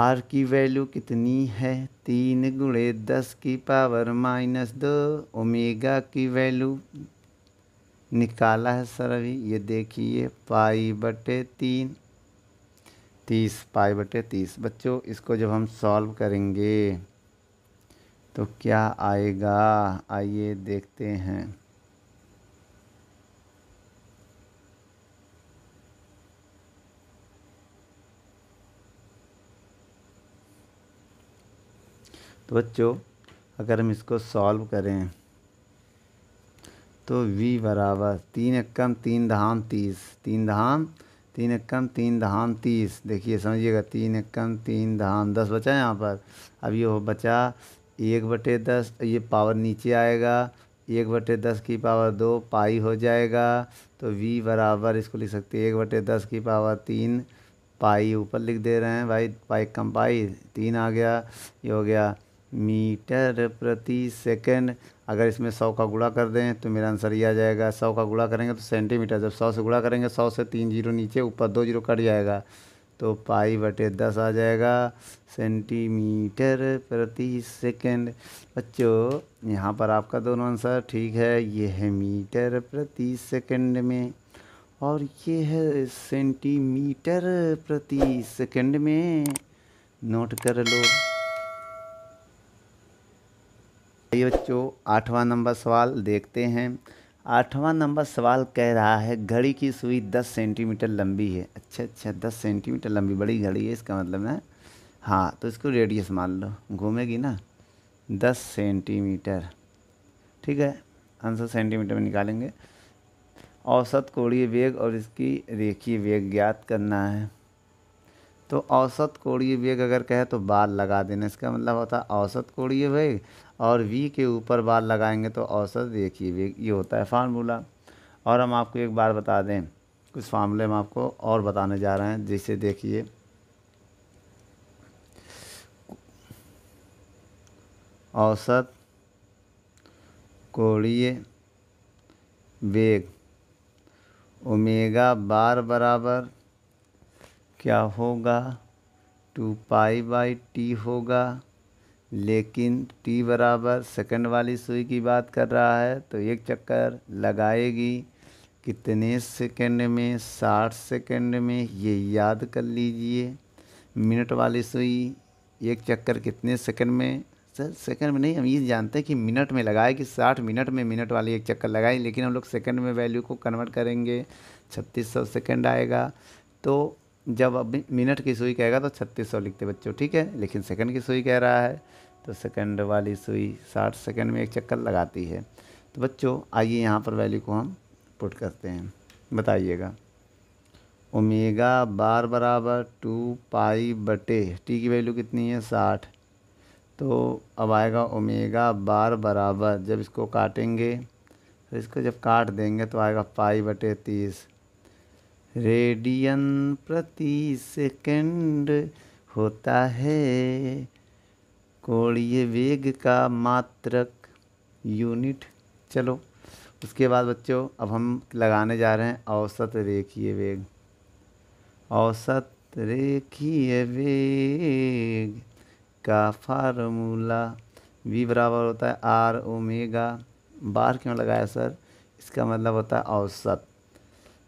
आर की वैल्यू कितनी है तीन गुणे दस की पावर माइनस दो ओमेगा की वैल्यू निकाला है सर अभी ये देखिए पाई बटे तीन तीस पाई बटे तीस बच्चों इसको जब हम सॉल्व करेंगे तो क्या आएगा आइए देखते हैं तो बच्चों अगर हम इसको सॉल्व करें तो v बराबर तीन एक्कम तीन दहाम तीस तीन दहाम तीन एक्कम तीन दहाम तीस देखिए समझिएगा तीन एक्कम तीन दहाम दस बचा है यहाँ पर अब ये हो बचा एक बटे दस ये पावर नीचे आएगा एक बटे दस की पावर दो पाई हो जाएगा तो v बराबर इसको लिख सकते हैं एक बटे दस की पावर तीन पाई ऊपर लिख दे रहे हैं भाई पाई कम पाई तीन आ गया ये हो गया मीटर प्रति सेकंड अगर इसमें सौ का गुड़ा कर दें तो मेरा आंसर ये आ जाएगा सौ का गुड़ा करेंगे तो सेंटीमीटर जब सौ से गुड़ा करेंगे सौ से तीन जीरो नीचे ऊपर दो जीरो कट जाएगा तो पाई बटे दस आ जाएगा सेंटीमीटर प्रति सेकंड बच्चों यहाँ पर आपका दोनों आंसर ठीक है ये है मीटर प्रति सेकंड में और ये है सेंटीमीटर प्रति सेकंड में नोट कर लो आइए बच्चों आठवां नंबर सवाल देखते हैं आठवां नंबर सवाल कह रहा है घड़ी की सुई 10 सेंटीमीटर लंबी है अच्छा अच्छा 10 सेंटीमीटर लंबी बड़ी घड़ी है इसका मतलब ना हाँ तो इसको रेडियस मान लो घूमेगी ना 10 सेंटीमीटर ठीक है आंसर सेंटीमीटर में निकालेंगे औसत कोड़ीय वेग और इसकी रेखीय वेग ज्ञात करना है तो औसत कोड़ीय वेग अगर कहे तो बाल लगा देना इसका मतलब होता है औसत कोड़ीय वेग और वी के ऊपर बार लगाएंगे तो औसत देखिए वे ये होता है फार्मूला और हम आपको एक बार बता दें कुछ फार्मूले हम आपको और बताने जा रहे हैं जिसे देखिए औसत कोणीय वेग ओमेगा बार बराबर क्या होगा टू पाई बाई टी होगा लेकिन टी बराबर सेकंड वाली सुई की बात कर रहा है तो एक चक्कर लगाएगी कितने सेकंड में साठ सेकंड में ये याद कर लीजिए मिनट वाली सुई एक चक्कर कितने सेकंड में सर सेकंड में नहीं हम ये जानते हैं कि मिनट में लगाए कि साठ मिनट में मिनट वाली एक चक्कर लगाए लेकिन हम लोग सेकंड में वैल्यू को कन्वर्ट करेंगे छत्तीस सौ सेकेंड आएगा तो जब अब मिनट की सुई कहेगा तो छत्तीस सौ लिखते बच्चों ठीक है लेकिन सेकंड की सुई कह रहा है तो सेकंड वाली सुई साठ सेकंड में एक चक्कर लगाती है तो बच्चों आइए यहाँ पर वैल्यू को हम पुट करते हैं बताइएगा ओमेगा बार बराबर टू पाई बटे टी की वैल्यू कितनी है साठ तो अब आएगा ओमेगा बार बराबर जब इसको काटेंगे तो इसको जब काट देंगे तो आएगा पाई बटे तीस रेडियन प्रति सेकंड होता है कोणीय वेग का मात्रक यूनिट चलो उसके बाद बच्चों अब हम लगाने जा रहे हैं औसत रेखीय वेग औसत रेखीय वेग का फार्मूला वी बराबर होता है आर ओमेगा बार क्यों लगाया सर इसका मतलब होता है औसत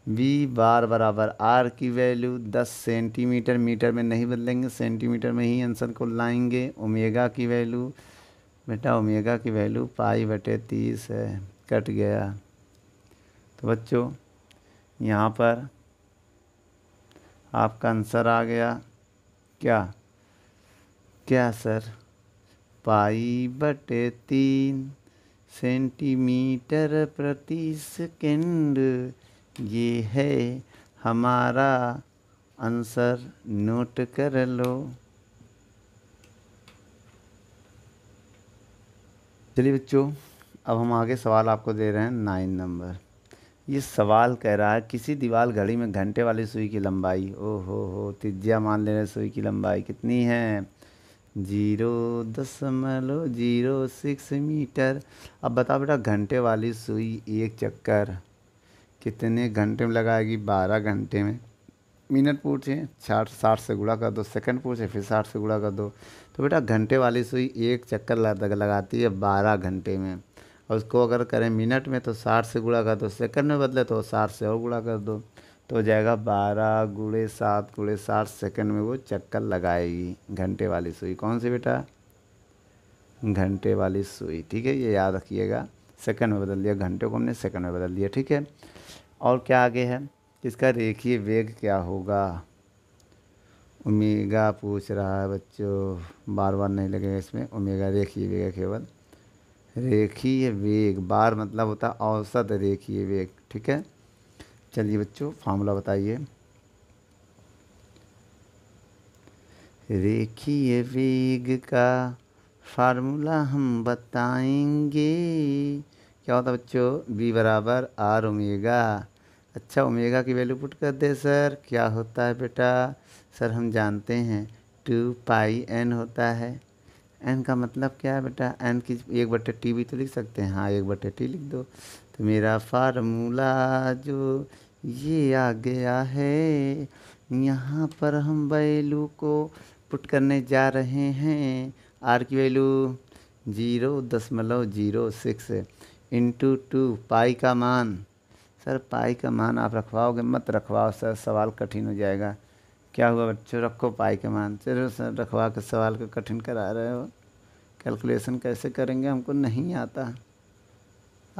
वी बार बराबर आर की वैल्यू 10 सेंटीमीटर मीटर में नहीं बदलेंगे सेंटीमीटर में ही आंसर को लाएंगे ओमेगा की वैल्यू बेटा ओमेगा की वैल्यू पाई बटे तीस है कट गया तो बच्चों यहाँ पर आपका आंसर आ गया क्या क्या सर पाई बटे तीन सेंटीमीटर प्रति सेकेंड ये है हमारा आंसर नोट कर लो चलिए बच्चों अब हम आगे सवाल आपको दे रहे हैं नाइन नंबर ये सवाल कह रहा है किसी दीवार घड़ी में घंटे वाली सुई की लंबाई ओ हो हो तिज्या मान ले रहे सुई की लंबाई कितनी है जीरो दशमलव जीरो सिक्स मीटर अब बताओ बेटा घंटे वाली सुई एक चक्कर कितने घंटे में लगाएगी बारह घंटे में मिनट पूछे साठ साठ से गुड़ा कर दो सेकंड पूछे फिर साठ से गुड़ा कर दो तो बेटा घंटे वाली सुई एक चक्कर लगाती है बारह घंटे में और उसको अगर करें मिनट में तो साठ से गुड़ा कर दो सेकंड में बदले तो साठ से और गुड़ा कर दो तो हो जाएगा बारह गुड़े सात गुड़े साठ सेकंड में वो चक्कर लगाएगी घंटे वाली सुई कौन सी बेटा घंटे वाली सुई ठीक है ये याद रखिएगा सेकंड में बदल दिया घंटे को हमने सेकंड में बदल दिया ठीक है और क्या आगे है इसका रेखीय वेग क्या होगा उमेगा पूछ रहा है बच्चों बार बार नहीं लगेगा इसमें उमेगा रेखीय वेग केवल रेखीय वेग बार मतलब होता है औसत रेखीय वेग ठीक है चलिए बच्चों फार्मूला बताइए रेखीय वेग का फार्मूला हम बताएंगे क्या होता है बच्चों बी बराबर आर ओमेगा अच्छा ओमेगा की वैल्यू पुट कर दे सर क्या होता है बेटा सर हम जानते हैं टू पाई एन होता है एन का मतलब क्या है बेटा एन की एक बटे टी भी तो लिख सकते हैं हाँ एक बटे टी लिख दो तो मेरा फार्मूला जो ये आ गया है यहाँ पर हम वैल्यू को पुट करने जा रहे हैं आर की वैल्यू जीरो दशमलव zero six into two pi का मान सर पाई का मान आप रखवाओगे मत रखवाओ सर सवाल कठिन हो जाएगा क्या हुआ बच्चों रखो पाई का मान चलो सर रखवा के सवाल को कठिन करा रहे हो कैलकुलेशन कैसे करेंगे हमको नहीं आता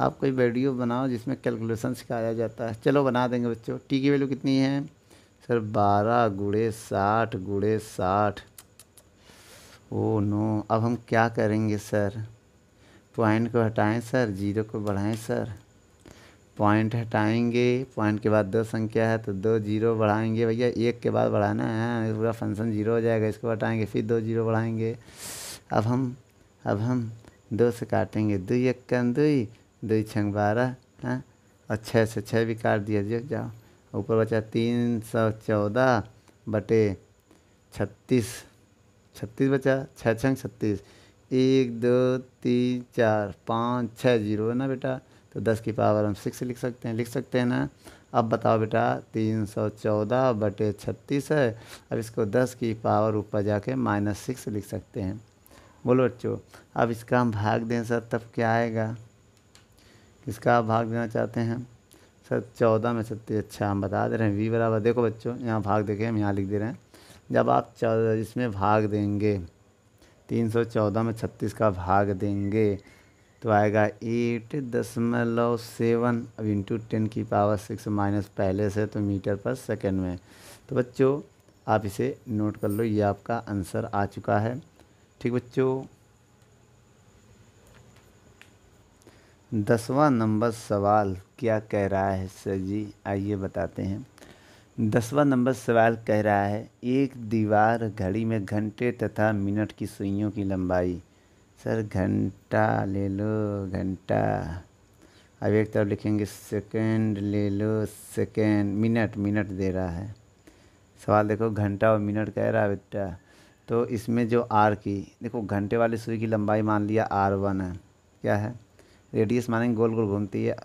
आप कोई वीडियो बनाओ जिसमें कैलकुलेशन सिखाया जाता है चलो बना देंगे बच्चों टी की वैल्यू कितनी है सर बारह गुड़े साठ गुड़े साठ ओ नो अब हम क्या करेंगे सर पॉइंट को हटाएं सर जीरो को बढ़ाएं सर पॉइंट हटाएंगे पॉइंट के बाद दो संख्या है तो दो जीरो बढ़ाएंगे भैया एक के बाद बढ़ाना है हाँ, पूरा फंक्शन जीरो हो जाएगा इसको हटाएंगे फिर दो जीरो बढ़ाएंगे अब हम अब हम दो से काटेंगे दो एक कन दुई दुई छंग बारह हैं हाँ, और छः से छः भी काट दिया जो जाओ ऊपर बचा तीन सौ चौदह बटे छत्तीस छत्तीस बचा छः छंग छत्तीस एक दो तीन चार पाँच छः जीरो है ना बेटा तो दस की पावर हम सिक्स लिख सकते हैं लिख सकते हैं ना अब बताओ बेटा तीन सौ चौदह बटे छत्तीस है अब इसको दस की पावर ऊपर जाके माइनस सिक्स लिख सकते हैं बोलो बच्चों अब इसका हम भाग दें सर तब क्या आएगा किसका आप भाग देना चाहते हैं सर चौदह में तो छत्तीस अच्छा हम बता दे रहे हैं वी बराबर देखो बच्चों यहाँ भाग देखें हम यहाँ लिख दे रहे हैं जब आप इसमें भाग देंगे तीन सौ चौदह में छत्तीस का भाग देंगे तो आएगा एट दशमलव सेवन अब इंटू टेन की पावर सिक्स माइनस पहले से तो मीटर पर सेकेंड में तो बच्चों आप इसे नोट कर लो ये आपका आंसर आ चुका है ठीक बच्चों दसवां नंबर सवाल क्या कह रहा है सर जी आइए बताते हैं दसवा नंबर सवाल कह रहा है एक दीवार घड़ी में घंटे तथा मिनट की सुइयों की लंबाई सर घंटा ले लो घंटा अब एक तरफ लिखेंगे सेकेंड ले लो सेकेंड मिनट मिनट दे रहा है सवाल देखो घंटा और मिनट कह रहा है बेटा तो इसमें जो आर की देखो घंटे वाली सुई की लंबाई मान लिया आर वन है क्या है रेडियस मानेंगे गोल गोल घूमती है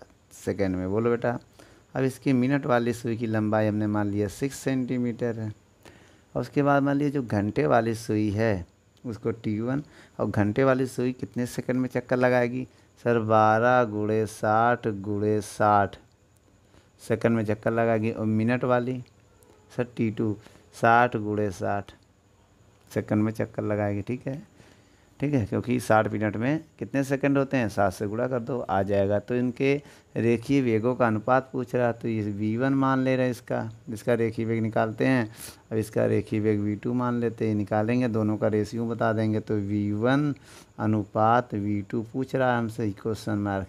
सेकेंड में बोलो बेटा अब इसकी मिनट वाली सुई की लंबाई हमने मान लिया सिक्स सेंटीमीटर है और उसके बाद मान लिया जो घंटे वाली सुई है उसको टी वन और घंटे वाली सुई कितने सेकंड में चक्कर लगाएगी सर बारह गुड़े साठ गुड़े साठ सेकंड में चक्कर लगाएगी और मिनट वाली सर टी टू साठ गुड़े साठ सेकंड में चक्कर लगाएगी ठीक है ठीक है क्योंकि साठ मिनट में कितने सेकंड होते हैं सात से गुणा कर दो आ जाएगा तो इनके रेखीय वेगों का अनुपात पूछ रहा तो ये वी वन मान ले रहे हैं इसका इसका रेखीय वेग निकालते हैं अब इसका रेखीय वेग वी टू मान लेते हैं निकालेंगे दोनों का रेशियो बता देंगे तो वी वन अनुपात वी टू पूछ रहा है हमसे क्वेश्चन मार्क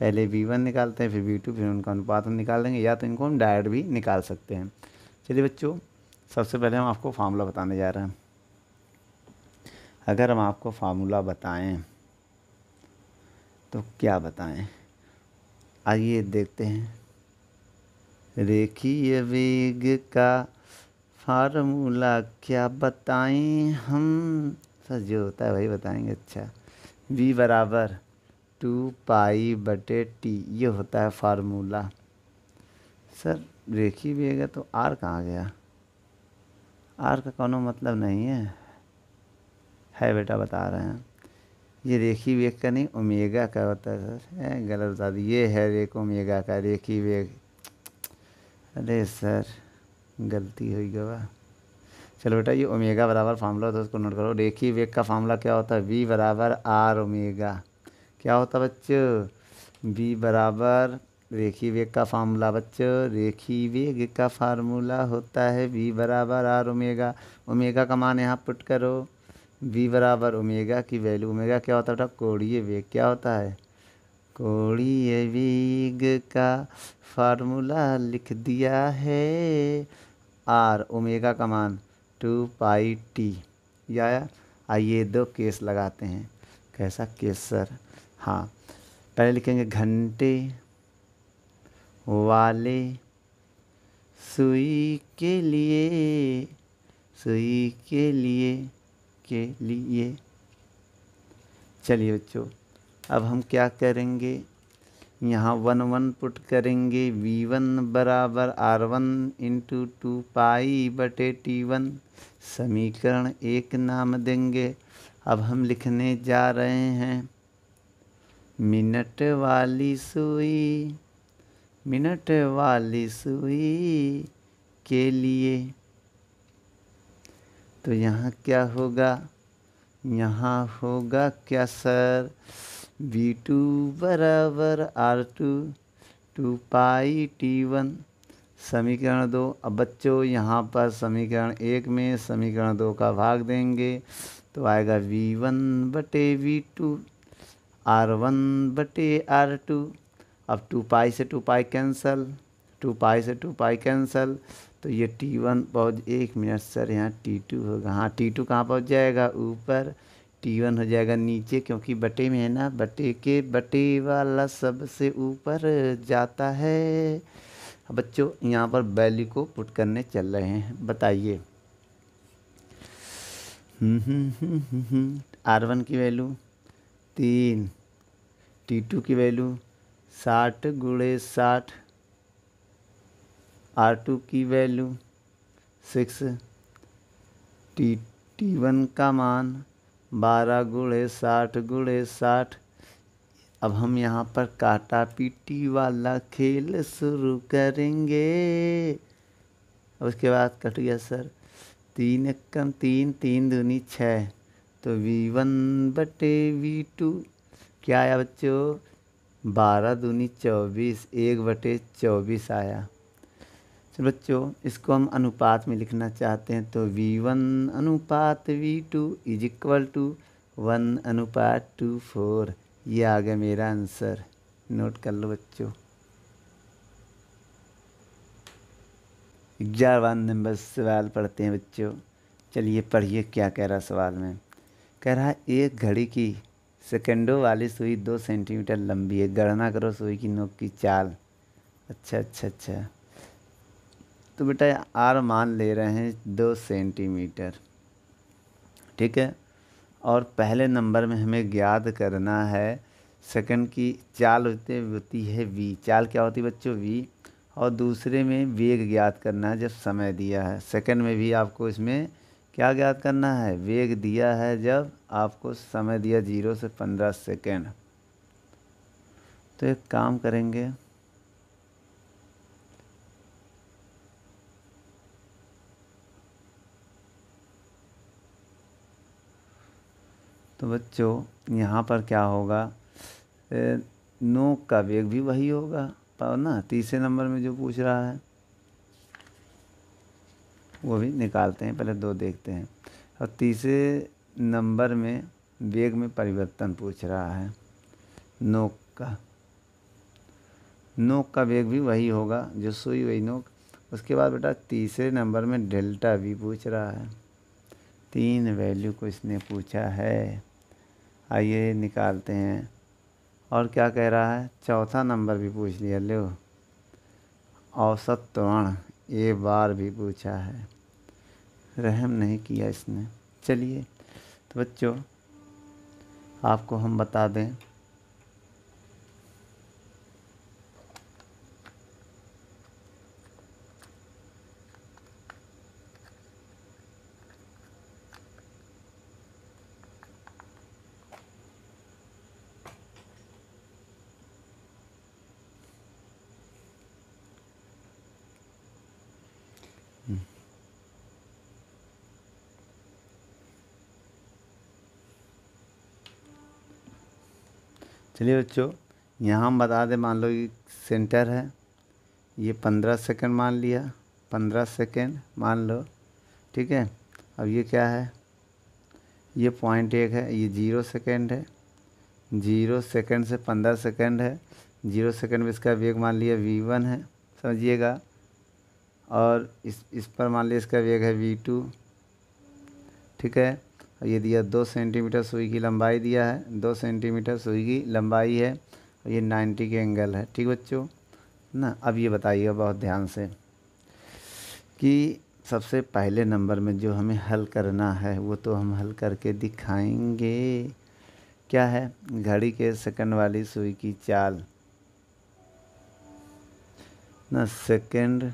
पहले वी वन निकालते हैं फिर वी टू फिर उनका अनुपात हम निकाल देंगे या तो इनको हम डायरेक्ट भी निकाल सकते हैं चलिए बच्चों सबसे पहले हम आपको फार्मूला बताने जा रहे हैं अगर हम आपको फार्मूला बताएं तो क्या बताएं आइए देखते हैं रेखीय वेग का फार्मूला क्या बताएं हम सर जो होता है वही बताएंगे अच्छा v बराबर टू पाई बटे टी ये होता है फार्मूला सर रेखी भी है तो आर कहाँ गया आर का कोनो मतलब नहीं है है बेटा बता रहे हैं ये रेखी वेग का नहीं ओमेगा का होता है सर गलत बता दी ये है रेख ओमेगा का रेखी वेग अरे सर गलती हुई गवा चलो बेटा ये ओमेगा बराबर फार्मूला होता है उसको नोट करो रेखी वेग का फार्मूला क्या होता है वी बराबर आर ओमेगा क्या होता बच्चों वी बराबर रेखी वेग का फार्मूला बच्चों रेखी वेग का फार्मूला होता है वी बराबर आर ओमेगा ओमेगा का मान यहाँ पुट करो वी बराबर ओमेगा की वैल्यू ओमेगा क्या होता है बेटा कोड़ीय वेग क्या होता है कोड़ीय वेग का फार्मूला लिख दिया है आर ओमेगा का मान टू पाई टी या आइए दो केस लगाते हैं कैसा केस सर हाँ पहले लिखेंगे घंटे वाले सुई के लिए सुई के लिए के लिए चलिए बच्चों अब हम क्या करेंगे यहाँ वन वन पुट करेंगे वी वन बराबर R one into two pi बटे टी वन समीकरण एक नाम देंगे अब हम लिखने जा रहे हैं मिनट वाली सुई मिनट वाली सुई के लिए तो यहाँ क्या होगा यहाँ होगा क्या सर V2 टू बराबर R two two pi T one समीकरण दो अब बच्चों यहाँ पर समीकरण एक में समीकरण दो का भाग देंगे तो आएगा वी वन बटे वी टू आर वन बटे आर टू अब टू पाई से two pi cancel two pi से टू पाई कैंसल तो ये टी वन पहुँच एक मिनट सर यहाँ टी टू होगा हाँ टी टू कहाँ पहुँच जाएगा ऊपर टी वन हो जाएगा नीचे क्योंकि बटे में है ना बटे के बटे वाला सबसे ऊपर जाता है बच्चों यहाँ पर वैल्यू को पुट करने चल रहे हैं बताइए आर हम्म, वन हम्म, हम्म, की वैल्यू तीन टी टू की वैल्यू साठ गुड़े साठ आर टू की value six T T one का मान बारह गुड़े साठ गुड़े साठ अब हम यहाँ पर काटा पीटी वाला खेल शुरू करेंगे उसके बाद कट गया सर तीन कम तीन तीन दूनी छः तो वी वन बटे वी टू क्या आया बच्चों बारह दूनी चौबीस एक बटे चौबीस आया तो बच्चों इसको हम अनुपात में लिखना चाहते हैं तो वी वन अनुपात V two is equal to one अनुपात टू फोर ये आ गया मेरा आंसर नोट कर लो बच्चों वन नंबर सवाल पढ़ते हैं बच्चों चलिए पढ़िए क्या कह रहा सवाल में कह रहा एक घड़ी की सेकेंडों वाली सुई दो सेंटीमीटर लंबी है गणना करो सुई की नोक की चाल अच्छा अच्छा अच्छा तो बेटा आर मान ले रहे हैं दो सेंटीमीटर ठीक है और पहले नंबर में हमें ज्ञात करना है सेकंड की चाल होती होती है वी चाल क्या होती है बच्चों वी और दूसरे में वेग ज्ञात करना है जब समय दिया है सेकंड में भी आपको इसमें क्या ज्ञात करना है वेग दिया है जब आपको समय दिया जीरो से पंद्रह सेकेंड तो एक काम करेंगे तो बच्चों यहाँ पर क्या होगा नो का वेग भी वही होगा पर ना तीसरे नंबर में जो पूछ रहा है वो भी निकालते हैं पहले दो देखते हैं और तीसरे नंबर में वेग में परिवर्तन पूछ रहा है नोक का नोक का वेग भी वही होगा जो सुई वही नोक उसके बाद बेटा तीसरे नंबर में डेल्टा भी पूछ रहा है तीन वैल्यू को इसने पूछा है आइए निकालते हैं और क्या कह रहा है चौथा नंबर भी पूछ लिया लो औसत त्वरण ये बार भी पूछा है रहम नहीं किया इसने चलिए तो बच्चों आपको हम बता दें चलिए बच्चों यहाँ हम बता दें मान लो ये सेंटर है ये पंद्रह सेकेंड मान लिया पंद्रह सेकेंड मान लो ठीक है अब ये क्या है ये पॉइंट एक है ये जीरो सेकेंड है जीरो सेकेंड से पंद्रह सेकेंड है जीरो सेकेंड में इसका वेग मान लिया वी वन है समझिएगा और इस इस पर मान लिया इसका वेग है वी टू ठीक है ये दिया दो सेंटीमीटर सुई की लंबाई दिया है दो सेंटीमीटर सुई की लंबाई है और ये नाइन्टी के एंगल है ठीक बच्चों ना अब ये बताइएगा बहुत ध्यान से कि सबसे पहले नंबर में जो हमें हल करना है वो तो हम हल करके दिखाएंगे क्या है घड़ी के सेकंड वाली सुई की चाल ना सेकंड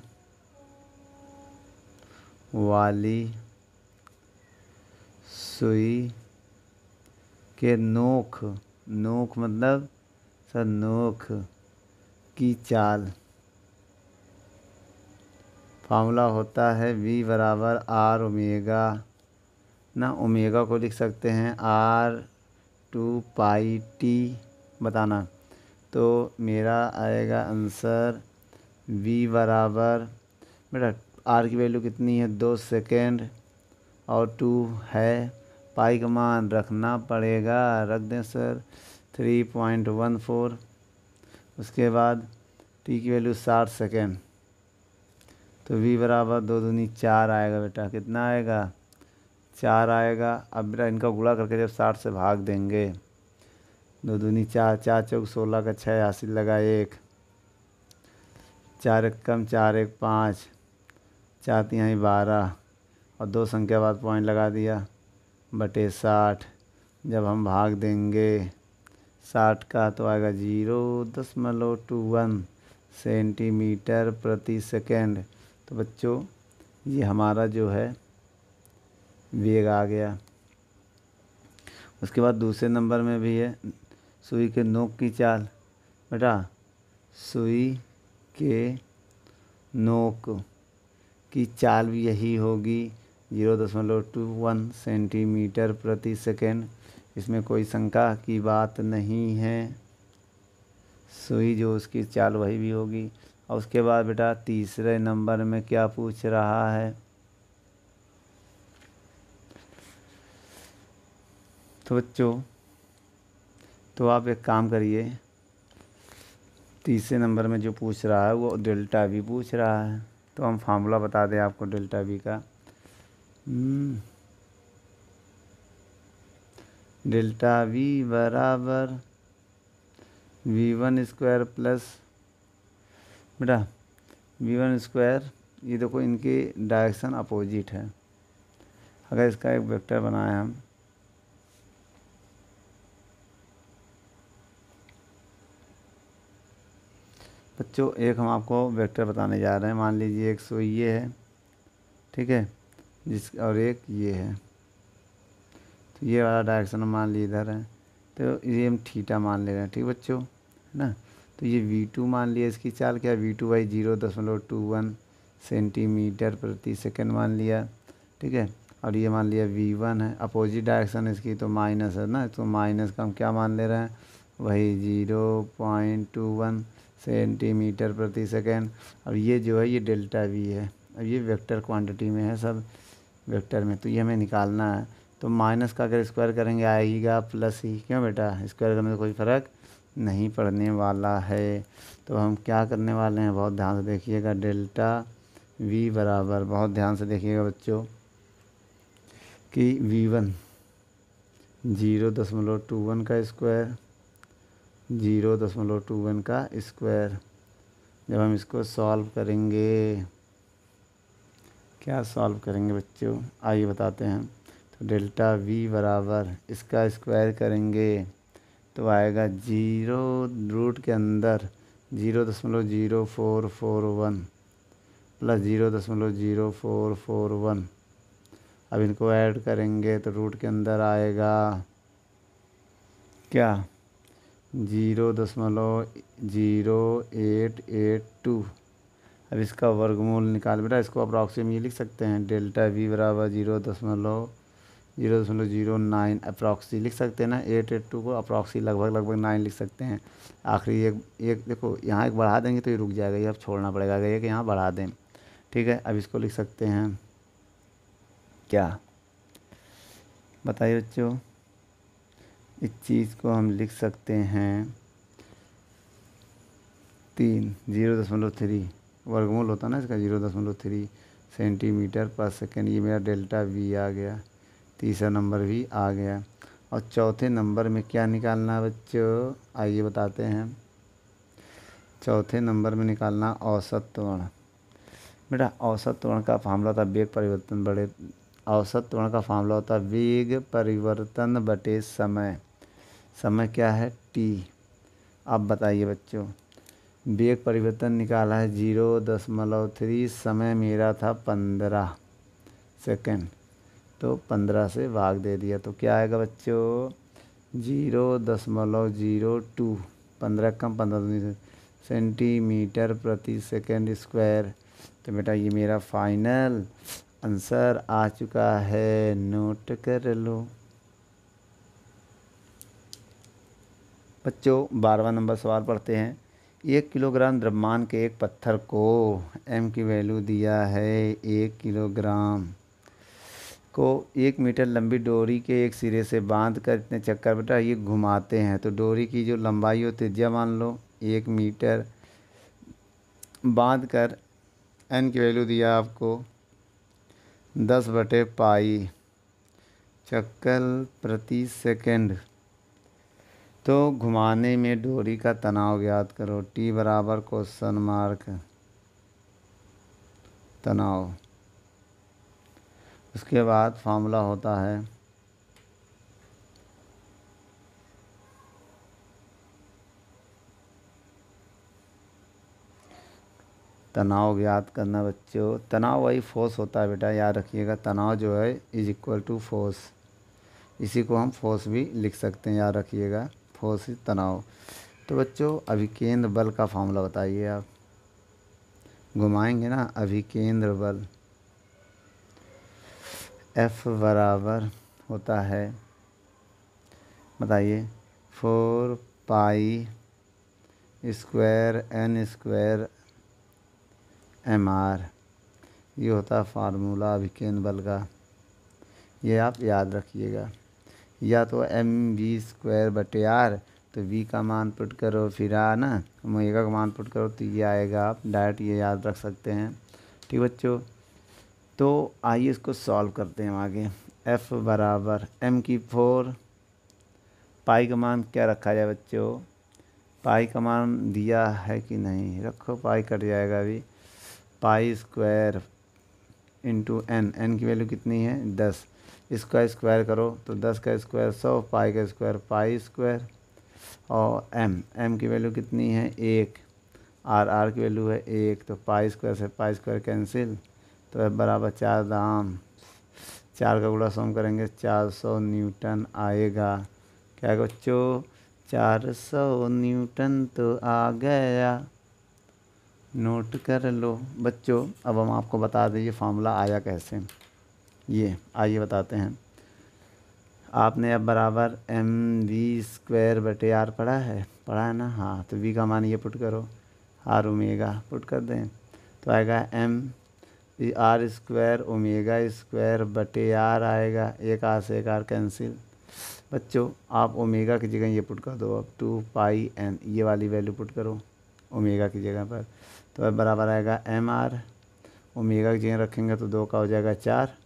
वाली सुई के नोक नोक मतलब सर नोख की चाल फार्मूला होता है वी बराबर आर ओमेगा ना ओमेगा को लिख सकते हैं आर टू पाई टी बताना तो मेरा आएगा आंसर वी बराबर बेटा आर की वैल्यू कितनी है दो सेकेंड और टू है पाई का मान रखना पड़ेगा रख दें sir three point one four उसके बाद टी की वैल्यू साठ सेकेंड तो वी बराबर दो दूनी चार आएगा बेटा कितना आएगा चार आएगा अब बेटा इनका गुड़ा करके जब साठ से भाग देंगे दो दूनी चार चार चौक सोलह का छः हासिल लगा एक चार एक कम चार एक पाँच चार तिहाई बारह और दो संख्या बाद पॉइंट लगा दिया बटे साठ जब हम भाग देंगे साठ का तो आएगा जीरो दशमलव टू वन सेंटीमीटर प्रति सेकेंड तो बच्चों ये हमारा जो है वेग आ गया उसके बाद दूसरे नंबर में भी है सुई के नोक की चाल बेटा सुई के नोक की चाल भी यही होगी जीरो दशमलव टू वन सेंटीमीटर प्रति सेकेंड इसमें कोई शंका की बात नहीं है सुई जो उसकी चाल वही भी होगी और उसके बाद बेटा तीसरे नंबर में क्या पूछ रहा है तो बच्चों तो आप एक काम करिए तीसरे नंबर में जो पूछ रहा है वो डेल्टा भी पूछ रहा है तो हम फार्मूला बता दें आपको डेल्टा भी का हम्म। डेल्टा वी बराबर वी वन स्क्वायर प्लस बेटा वी वन स्क्वायर ये देखो इनके डायरेक्शन अपोजिट है अगर इसका एक वेक्टर बनाए हम बच्चों एक हम आपको वेक्टर बताने जा रहे हैं मान लीजिए एक सौ ये है ठीक है जिस और एक ये है तो ये वाला डायरेक्शन मान ली इधर है तो ये हम थीटा मान ले रहे हैं ठीक बच्चों है ना तो ये वी टू मान लिया इसकी चाल क्या वी टू बाई जीरो दशमलव टू वन सेंटीमीटर प्रति सेकंड मान लिया ठीक है और ये मान लिया वी वन है अपोजिट डायरेक्शन इसकी तो माइनस है ना तो माइनस का हम क्या मान ले रहे हैं वही zero point two one centimetre प्रति सेकेंड और ये जो है ये डेल्टा वी है अब ये वेक्टर क्वांटिटी में है सब वेक्टर में तो ये हमें निकालना है तो माइनस का अगर स्क्वायर करेंगे आएगा प्लस ही क्यों बेटा स्क्वायर करने से कोई फ़र्क नहीं पड़ने वाला है तो हम क्या करने वाले हैं बहुत ध्यान से देखिएगा डेल्टा वी बराबर बहुत ध्यान से देखिएगा बच्चों कि वी वन जीरो दशमलव टू वन का स्क्वायर जीरो दशमलव टू वन का स्क्वायर जब हम इसको सॉल्व करेंगे क्या सॉल्व करेंगे बच्चों आइए बताते हैं तो डेल्टा वी बराबर इसका स्क्वायर करेंगे तो आएगा जीरो रूट के अंदर जीरो दशमलव zero four four one plus zero दशमलव जीरो फोर फोर वन अब इनको ऐड करेंगे तो रूट के अंदर आएगा क्या जीरो दशमलव जीरो एट एट टू अब इसका वर्गमूल निकाल बेटा इसको अप्रॉक्सीमेटली लिख सकते हैं डेल्टा वी बराबर जीरो दशमलव जीरो दशमलव जीरो नाइन अप्रॉक्सी लिख सकते हैं ना एट एट टू को अप्रॉक्सी लगभग लगभग नाइन लिख सकते हैं आखिरी एक एक देखो यहाँ एक बढ़ा देंगे तो ये रुक जाएगा ये अब छोड़ना पड़ेगा अगर एक यहाँ बढ़ा दें ठीक है अब इसको लिख सकते हैं क्या बताइए बच्चों इस चीज़ को हम लिख सकते हैं तीन जीरो दशमलव थ्री वर्गमूल होता है ना इसका जीरो दशमलव थ्री सेंटीमीटर पर सेकेंड ये मेरा डेल्टा वी आ गया तीसरा नंबर भी आ गया और चौथे नंबर में क्या निकालना बच्चों आइए बताते हैं चौथे नंबर में निकालना औसत त्वरण बेटा औसत त्वरण का फार्मूला था वेग परिवर्तन बड़े औसत त्वरण का फार्मूला होता है वेग परिवर्तन बटे समय समय क्या है टी अब बताइए बच्चों वेग परिवर्तन निकाला है जीरो दशमलव थ्री समय मेरा था पंद्रह सेकेंड तो पंद्रह से भाग दे दिया तो क्या आएगा बच्चों जीरो दशमलव जीरो टू पंद्रह कम पंद्रह सेंटीमीटर प्रति सेकेंड स्क्वायर तो बेटा ये मेरा फाइनल आंसर आ चुका है नोट कर लो बच्चों बारहवा नंबर सवाल पढ़ते हैं एक किलोग्राम द्रव्यमान के एक पत्थर को एम की वैल्यू दिया है एक किलोग्राम को एक मीटर लंबी डोरी के एक सिरे से बांध कर इतने चक्कर बेटा ये घुमाते हैं तो डोरी की जो लंबाई हो त्रिज्या मान लो एक मीटर बांध कर एन की वैल्यू दिया आपको दस बटे पाई चक्कर प्रति सेकंड तो घुमाने में डोरी का तनाव ज्ञात करो टी बराबर क्वेश्चन मार्क तनाव उसके बाद फार्मूला होता है तनाव ज्ञात करना बच्चों तनाव वही फोर्स होता है बेटा याद रखिएगा तनाव जो है इज इक्वल टू फोर्स इसी को हम फोर्स भी लिख सकते हैं याद रखिएगा फोर्सेस तनाव तो बच्चों अभिकेंद्र बल का फार्मूला बताइए आप घुमाएंगे ना अभिकेंद्र बल एफ बराबर होता है बताइए four pi square N square M R ये होता है फार्मूला अभिकेंद्र बल का ये आप याद रखिएगा या तो एम वी स्क्वायर बटे आर तो वी का मान पुट करो फिर आ ना ओमेगा का मान पुट करो तो ये आएगा आप डायरेक्ट ये याद रख सकते हैं ठीक बच्चों तो आइए इसको सॉल्व करते हैं आगे एफ बराबर एम की फोर पाई का मान क्या रखा जाए बच्चों पाई का मान दिया है कि नहीं रखो पाई कट जाएगा अभी pi square into N N की वैल्यू कितनी है दस इसका स्क्वायर करो तो दस का स्क्वायर सौ पाई का स्क्वायर पाई स्क्वायर और एम एम की वैल्यू कितनी है एक आर आर की वैल्यू है एक तो पाई स्क्वायर से पाई स्क्वायर कैंसिल तो अब बराबर चार दाम चार का गुड़ा सोम करेंगे चार सौ न्यूटन आएगा क्या बच्चों चार सौ न्यूटन तो आ गया नोट कर लो बच्चों अब हम आपको बता दें ये फार्मूला आया कैसे ये आइए बताते हैं आपने अब बराबर एम वी स्क्वायर बटे आर पढ़ा है पढ़ा है ना हाँ तो वी का मान ये पुट करो आर ओमेगा पुट कर दें तो आएगा M R square omega square बटे आर आएगा एक आर से एक आर कैंसिल बच्चों आप ओमेगा की जगह ये पुट कर दो अब टू पाई एन ये वाली वैल्यू पुट करो ओमेगा की जगह पर तो अब बराबर आएगा एम आर ओमेगा की जगह रखेंगे तो दो का हो जाएगा चार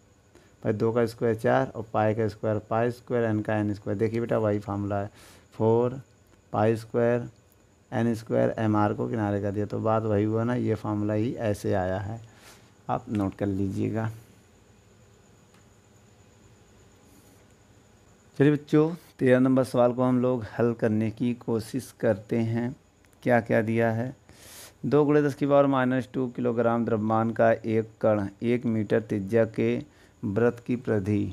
भाई दो का स्क्वायर चार और पाई का स्क्वायर पाई स्क्वायर एन का एन स्क्वायर देखिए बेटा वही फार्मूला है four pi square N square M R को किनारे कर दिया तो बात वही हुआ ना ये फार्मूला ही ऐसे आया है आप नोट कर लीजिएगा चलिए बच्चों तेरह नंबर सवाल को हम लोग हल करने की कोशिश करते हैं क्या क्या दिया है दो गुड़े दस की पावर माइनस टू किलोग्राम द्रव्यमान का एक कण एक मीटर त्रिज्या के व्रत की प्रधि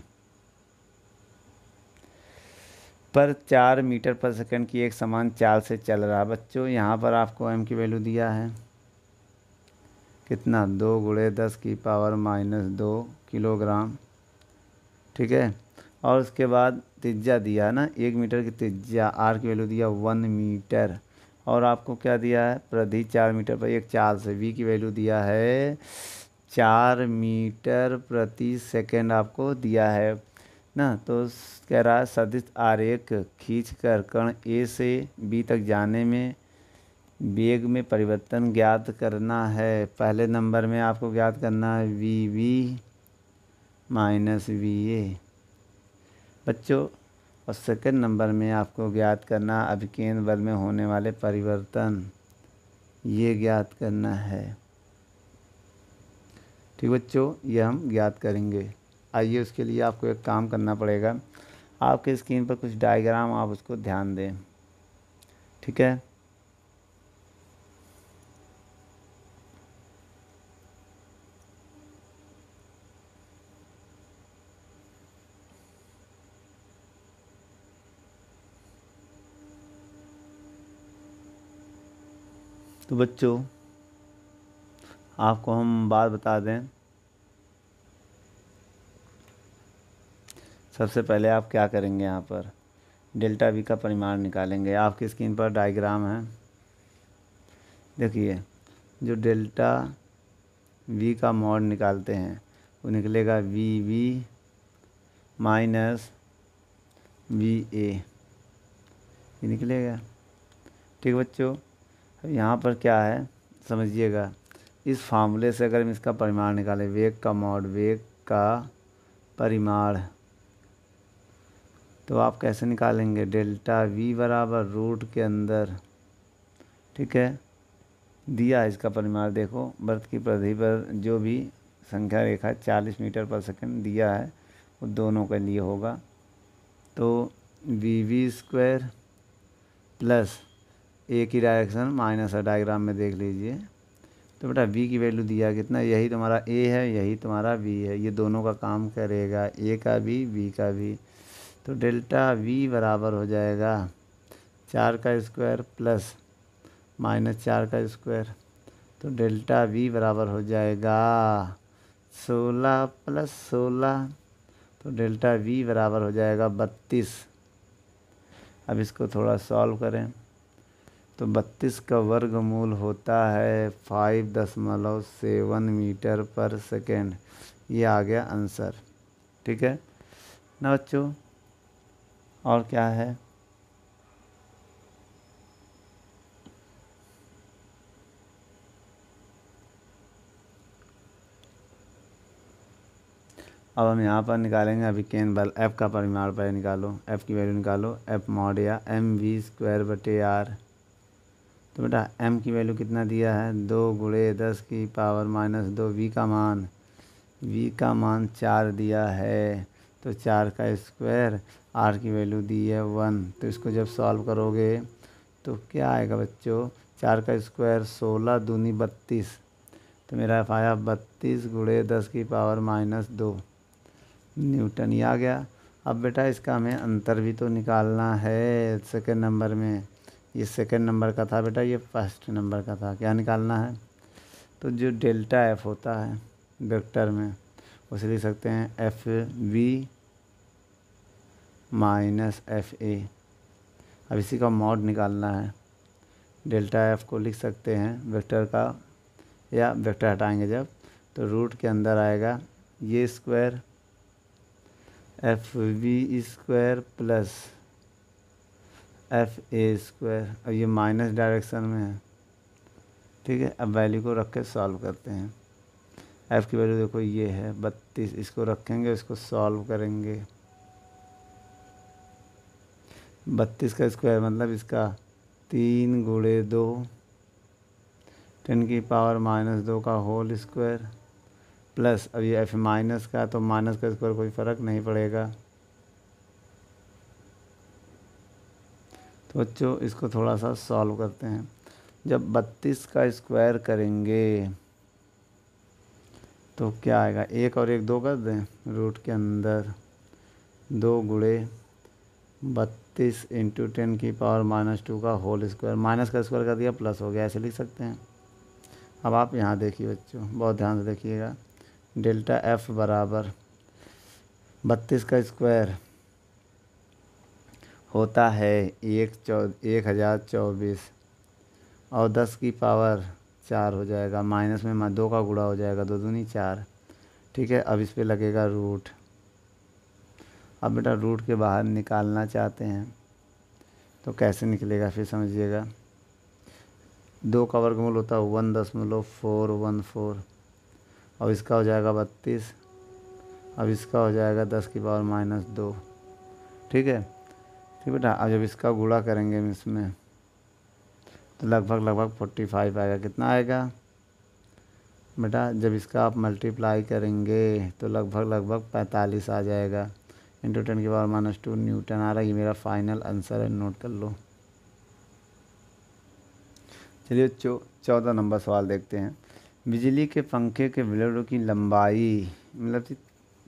पर चार मीटर पर सेकंड की एक समान चाल से चल रहा है बच्चों यहाँ पर आपको एम की वैल्यू दिया है कितना दो गुड़े दस की पावर माइनस दो किलोग्राम ठीक है और उसके बाद तिज्जा दिया ना एक मीटर की तिज्जा आर की वैल्यू दिया वन मीटर और आपको क्या दिया है प्रधि चार मीटर पर एक चाल से वी की वैल्यू दिया है चार मीटर प्रति सेकंड आपको दिया है ना तो कह रहा है सदिश आरेख खींच कर कण ए से बी तक जाने में वेग में परिवर्तन ज्ञात करना है पहले नंबर में आपको ज्ञात करना है V V minus V A बच्चों और सेकंड नंबर में आपको ज्ञात करना अभिकेंद्र बल में होने वाले परिवर्तन ये ज्ञात करना है ठीक बच्चों ये हम ज्ञात करेंगे आइए उसके लिए आपको एक काम करना पड़ेगा आपके स्क्रीन पर कुछ डायग्राम आप उसको ध्यान दें ठीक है तो बच्चों आपको हम बात बता दें सबसे पहले आप क्या करेंगे यहाँ पर डेल्टा वी का परिमाण निकालेंगे आपकी स्क्रीन पर डायग्राम है देखिए जो डेल्टा वी का मॉड निकालते हैं वो निकलेगा V V minus V A निकलेगा ठीक बच्चों यहाँ पर क्या है समझिएगा इस फार्मूले से अगर हम इसका परिमाण निकालें वेग का मॉड वेग का परिमाण तो आप कैसे निकालेंगे डेल्टा वी बराबर रूट के अंदर ठीक है दिया इसका परिमाण देखो वर्त की प्रधि पर जो भी संख्या रेखा 40 मीटर पर सेकंड दिया है वो दोनों के लिए होगा तो V V square plus A की डायरेक्शन माइनस डायग्राम में देख लीजिए तो बेटा वी की वैल्यू दिया कितना यही तुम्हारा ए है यही तुम्हारा वी है ये दोनों का काम करेगा ए का भी वी का भी तो डेल्टा वी बराबर हो जाएगा चार का स्क्वायर प्लस माइनस चार का स्क्वायर तो डेल्टा वी बराबर हो जाएगा सोलह प्लस सोलह तो डेल्टा वी बराबर हो जाएगा बत्तीस अब इसको थोड़ा सॉल्व करें तो बत्तीस का वर्गमूल होता है फाइव दशमलव सेवन मीटर पर सेकेंड ये आ गया आंसर ठीक है ना बच्चों और क्या है अब हम यहाँ पर निकालेंगे अभी केन बल एफ़ का परिमाण पर निकालो एफ़ की वैल्यू निकालो एफ़ मॉड या एम वी स्क्वायर बटे आर तो बेटा एम की वैल्यू कितना दिया है दो गुड़े दस की पावर माइनस दो वी का मान वी का मान चार दिया है तो चार का स्क्वायर आर की वैल्यू दी है वन तो इसको जब सॉल्व करोगे तो क्या आएगा बच्चों चार का स्क्वायर सोलह दूनी बत्तीस तो मेरा आया बत्तीस गुड़े दस की पावर माइनस दो न्यूटन ही आ गया अब बेटा इसका हमें अंतर भी तो निकालना है सेकेंड नंबर में ये सेकेंड नंबर का था बेटा ये फर्स्ट नंबर का था क्या निकालना है तो जो डेल्टा एफ होता है वेक्टर में उसे लिख सकते हैं F V minus F A अब इसी का मॉड निकालना है डेल्टा एफ को लिख सकते हैं वेक्टर का या वेक्टर हटाएंगे जब तो रूट के अंदर आएगा ये square F V square plus F A square अब ये माइनस डायरेक्शन में है ठीक है अब वैल्यू को रख के सॉल्व करते हैं एफ़ की वैल्यू देखो ये है बत्तीस इसको रखेंगे इसको सॉल्व करेंगे बत्तीस का स्क्वायर मतलब इसका तीन गुड़े दो टेन की पावर माइनस दो का होल स्क्वायर प्लस अब ये एफ माइनस का तो माइनस का स्क्वायर कोई फ़र्क नहीं पड़ेगा तो बच्चों इसको थोड़ा सा सॉल्व करते हैं जब बत्तीस का स्क्वायर करेंगे तो क्या आएगा एक और एक दो कर दें रूट के अंदर दो गुड़े बत्तीस इंटू टेन की पावर माइनस टू का होल स्क्वायर माइनस का स्क्वायर कर दिया प्लस हो गया ऐसे लिख सकते हैं अब आप यहाँ देखिए बच्चों बहुत ध्यान से देखिएगा डेल्टा एफ बराबर बत्तीस का स्क्वायर होता है एक चौ एक हज़ार चौबीस और दस की पावर चार हो जाएगा माइनस में दो का गुड़ा हो जाएगा दो दूनी चार ठीक है अब इस पर लगेगा रूट अब बेटा रूट के बाहर निकालना चाहते हैं तो कैसे निकलेगा फिर समझिएगा दो का वर्गमूल होता है वन दशमलव फोर वन फोर अब इसका हो जाएगा बत्तीस अब इसका हो जाएगा दस की पावर माइनस दो ठीक है ठीक बेटा अब जब इसका गुड़ा करेंगे हम इसमें तो लगभग लगभग फोर्टी फाइव आएगा कितना आएगा बेटा जब इसका आप मल्टीप्लाई करेंगे तो लगभग लगभग पैंतालीस आ जाएगा इंटू टेन के पावर माइनस टू न्यूटन आ रहा है ये मेरा फाइनल आंसर है नोट कर लो चलिए चौदह नंबर सवाल देखते हैं बिजली के पंखे के ब्लेडों की लंबाई मतलब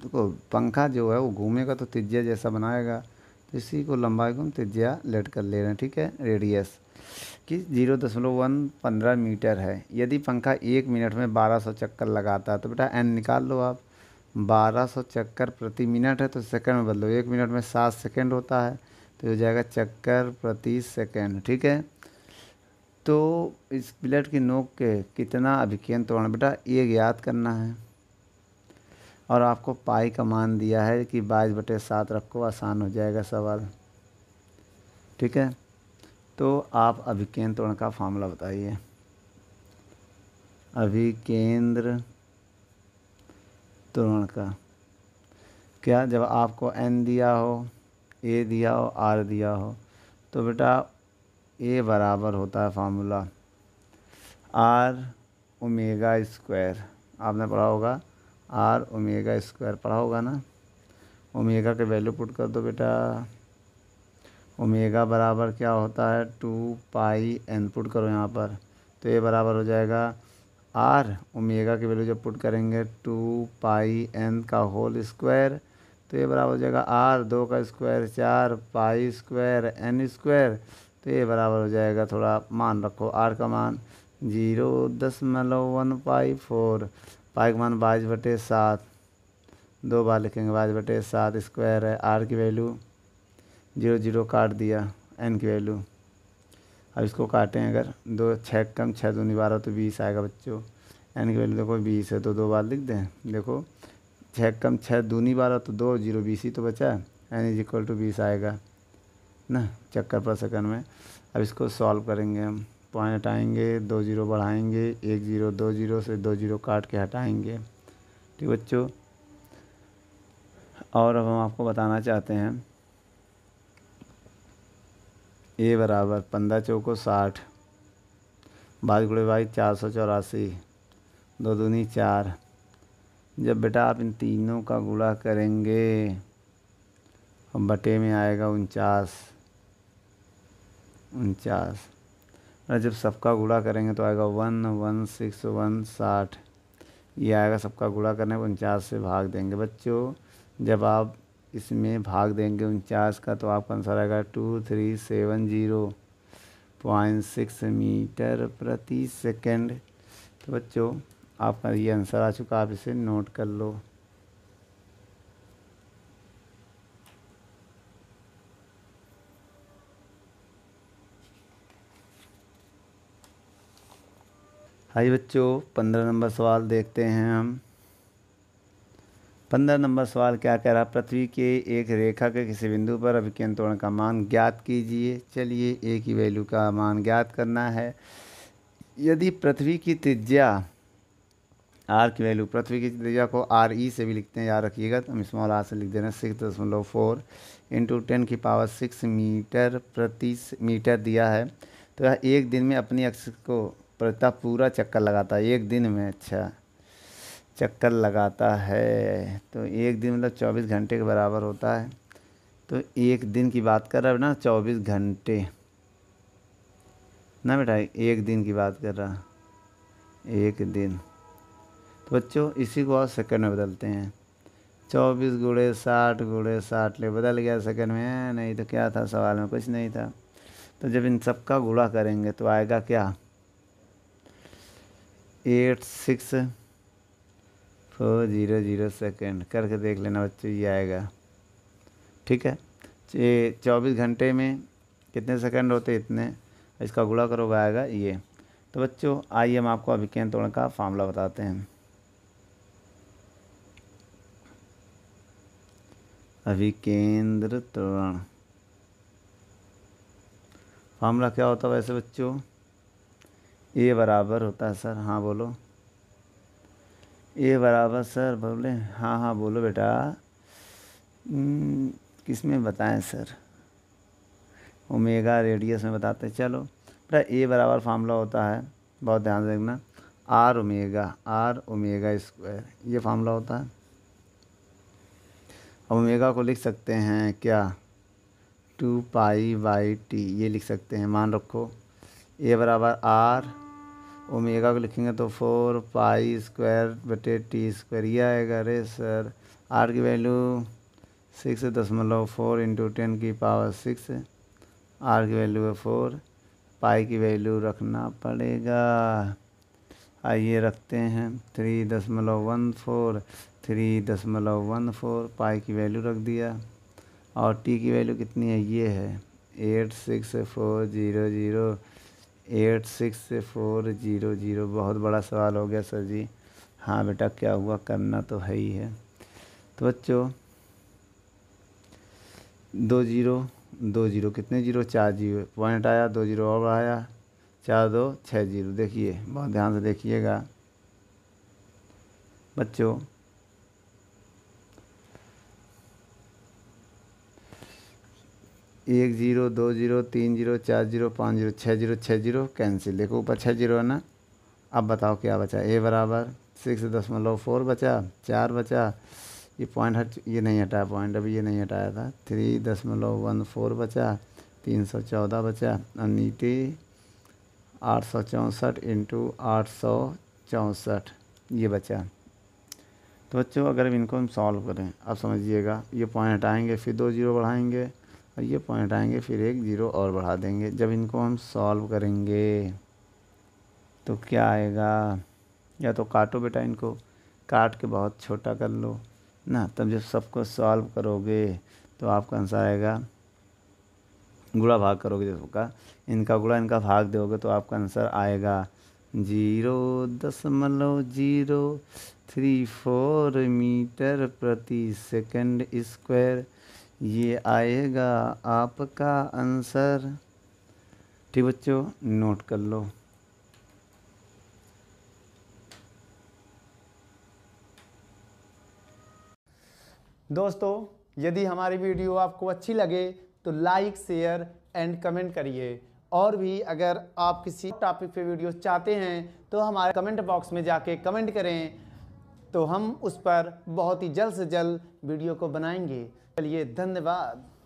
देखो पंखा जो है वो घूमेगा तो तिजिया जैसा बनाएगा तो इसी को लंबाई को हम त्रिज्या लेट कर ले रहे हैं ठीक है रेडियस कि जीरो दशमलव वन पंद्रह मीटर है यदि पंखा एक मिनट में बारह सौ चक्कर लगाता है तो बेटा एन निकाल लो आप बारह सौ चक्कर प्रति मिनट है तो सेकंड में बदलो एक मिनट में सात सेकंड होता है तो हो जाएगा चक्कर प्रति सेकंड ठीक है तो इस प्लेट की नोक के कितना अभिकेंद्र तोड़ना बेटा ये याद करना है और आपको पाई का मान दिया है कि बाईस बटे सात रखो आसान हो जाएगा सवाल ठीक है तो आप अभिकेंद्र तोड़ का फार्मूला बताइए अभिकेंद्र तोड़ का क्या जब आपको एन दिया हो ए दिया हो आर दिया हो तो बेटा ए बराबर होता है फार्मूला आर ओमेगा स्क्वायर आपने पढ़ा होगा आर ओमेगा स्क्वायर पढ़ा होगा ना ओमेगा के वैल्यू पुट कर दो बेटा ओमेगा बराबर क्या होता है टू पाई एन पुट करो यहाँ पर तो ये बराबर हो जाएगा आर ओमेगा की वैल्यू जब पुट करेंगे टू पाई एन का होल स्क्वायर तो ये बराबर हो जाएगा आर दो का स्क्वायर चार पाई स्क्वायर एन स्क्वायर तो ये बराबर हो जाएगा थोड़ा मान रखो आर का मान जीरो दशमलव वन पाई फोर पाई का मान बाईस बटे सात दो बार लिखेंगे बाईस बटे सात स्क्वायर है आर की वैल्यू जीरो जीरो काट दिया एन की वैल्यू अब इसको काटें अगर दो छः कम छः दूनी बारह तो बीस आएगा बच्चों एन की वैल्यू देखो बीस है तो दो बार लिख दें देखो छः कम छः दूनी बारह तो दो जीरो बीस ही तो बचा है एन इज इक्वल टू बीस आएगा ना चक्कर पर सेकंड में अब इसको सॉल्व करेंगे हम पॉइंट हटाएंगे दो जीरो बढ़ाएंगे एक ज़ीरो दो जीरो से दो जीरो काट के हटाएंगे ठीक बच्चों और अब हम आपको बताना चाहते हैं ए बराबर पंद्रह चौको साठ बाज गुड़े बाई चार सौ चौरासी दो दूनी चार जब बेटा आप इन तीनों का गुड़ा करेंगे बटे में आएगा उनचास उनचास और जब सबका गुड़ा करेंगे तो आएगा वन वन सिक्स वन साठ ये आएगा सबका गुड़ा करने उनचास से भाग देंगे बच्चों जब आप इसमें भाग देंगे उनचास का तो आपका आंसर आएगा two three seven zero point six metre प्रति सेकेंड तो बच्चों आपका ये आंसर आ चुका आप इसे नोट कर लो आइए बच्चों पंद्रह नंबर सवाल देखते हैं हम पंद्रह नंबर सवाल क्या कह रहा पृथ्वी के एक रेखा के किसी बिंदु पर अभिकरण का मान ज्ञात कीजिए चलिए ए की वैल्यू का मान ज्ञात करना है यदि पृथ्वी की त्रिज्या आर की वैल्यू पृथ्वी की त्रिज्या को आर ई e से भी लिखते हैं याद रखिएगा तो हम स्मॉल आर से लिख दे रहे हैं सिक्स दशमलव फोर इंटू टेन की पावर सिक्स मीटर प्रति मीटर दिया है तो यह एक दिन में अपनी अक्ष को प्रता पूरा चक्कर लगाता है एक दिन में अच्छा चक्कर लगाता है तो एक दिन मतलब चौबीस घंटे के बराबर होता है तो एक दिन की बात कर रहा है ना चौबीस घंटे ना बेटा एक दिन की बात कर रहा एक दिन तो बच्चों इसी को और सेकंड में बदलते हैं चौबीस गुड़े साठ गुड़े साठ ले बदल गया सेकंड में नहीं तो क्या था सवाल में कुछ नहीं था तो जब इन सबका गुड़ा करेंगे तो आएगा क्या eight six four zero zero second करके देख लेना बच्चों ये आएगा ठीक है तो ये चौबीस घंटे में कितने सेकंड होते इतने इसका गुड़ा करोगे आएगा ये तो बच्चों आइए हम आपको अभिज्ञान तोड़ का फार्मूला बताते हैं अभिकेंद्र तोड़ फार्मूला क्या होता है वैसे बच्चों ए बराबर होता है सर हाँ बोलो ए बराबर सर बोले हाँ हाँ बोलो बेटा हम्म, किस में बताएं सर ओमेगा रेडियस में बताते चलो बेटा ए बराबर फार्मूला होता है बहुत ध्यान रखना R omega R omega square ये फार्मूला होता है अब ओमेगा को लिख सकते हैं क्या टू पाई बाई टी ये लिख सकते हैं मान रखो ए बराबर आर ओमेगा को लिखेंगे तो फोर पाई स्क्वायर बटे टी स्क्वायर ये आएगा अरे सर आर की वैल्यू सिक्स दशमलव फोर इंटू टेन की पावर सिक्स आर की वैल्यू है फोर पाई की वैल्यू रखना पड़ेगा आइए रखते हैं थ्री दशमलव वन फोर थ्री दशमलव वन फोर पाई की वैल्यू रख दिया और टी की वैल्यू कितनी है ये है eight six four zero zero eight six four zero zero बहुत बड़ा सवाल हो गया सर जी हाँ बेटा क्या हुआ करना तो है ही है तो बच्चों दो जीरो दो जीरो कितने जीरो चार जीरो पॉइंट आया दो जीरो और आया चार दो छः जीरो देखिए बहुत ध्यान से देखिएगा बच्चों एक जीरो दो जीरो तीन जीरो चार जीरो पाँच जीरो छः जीरो छः जीरो कैंसिल देखो ऊपर छः जीरो है ना अब बताओ क्या बचा ए बराबर सिक्स दशमलव फोर बचा चार बचा ये पॉइंट हट ये नहीं हटाया पॉइंट अभी ये नहीं हटाया था थ्री दशमलव वन फोर बचा तीन सौ चौदह बचा अनिटी आठ सौ चौंसठ इंटू आठ सौ चौंसठ ये बचा तो बच्चों अगर इनको हम सॉल्व करें अब समझिएगा ये पॉइंट हटाएँगे फिर दो जीरो बढ़ाएँगे और ये पॉइंट आएंगे फिर एक ज़ीरो और बढ़ा देंगे जब इनको हम सॉल्व करेंगे तो क्या आएगा या तो काटो बेटा इनको काट के बहुत छोटा कर लो ना तब जब सबको सॉल्व करोगे तो आपका आंसर आएगा गुड़ा भाग करोगे जब सबका इनका गुड़ा इनका भाग दोगे तो आपका आंसर आएगा जीरो दशमलव जीरो थ्री फोर मीटर प्रति सेकंड स्क्वायर ये आएगा आपका आंसर ठीक बच्चों नोट कर लो दोस्तों यदि हमारी वीडियो आपको अच्छी लगे तो लाइक शेयर एंड कमेंट करिए और भी अगर आप किसी टॉपिक पे वीडियो चाहते हैं तो हमारे कमेंट बॉक्स में जाके कमेंट करें तो हम उस पर बहुत ही जल्द से जल्द वीडियो को बनाएंगे चलिए धन्यवाद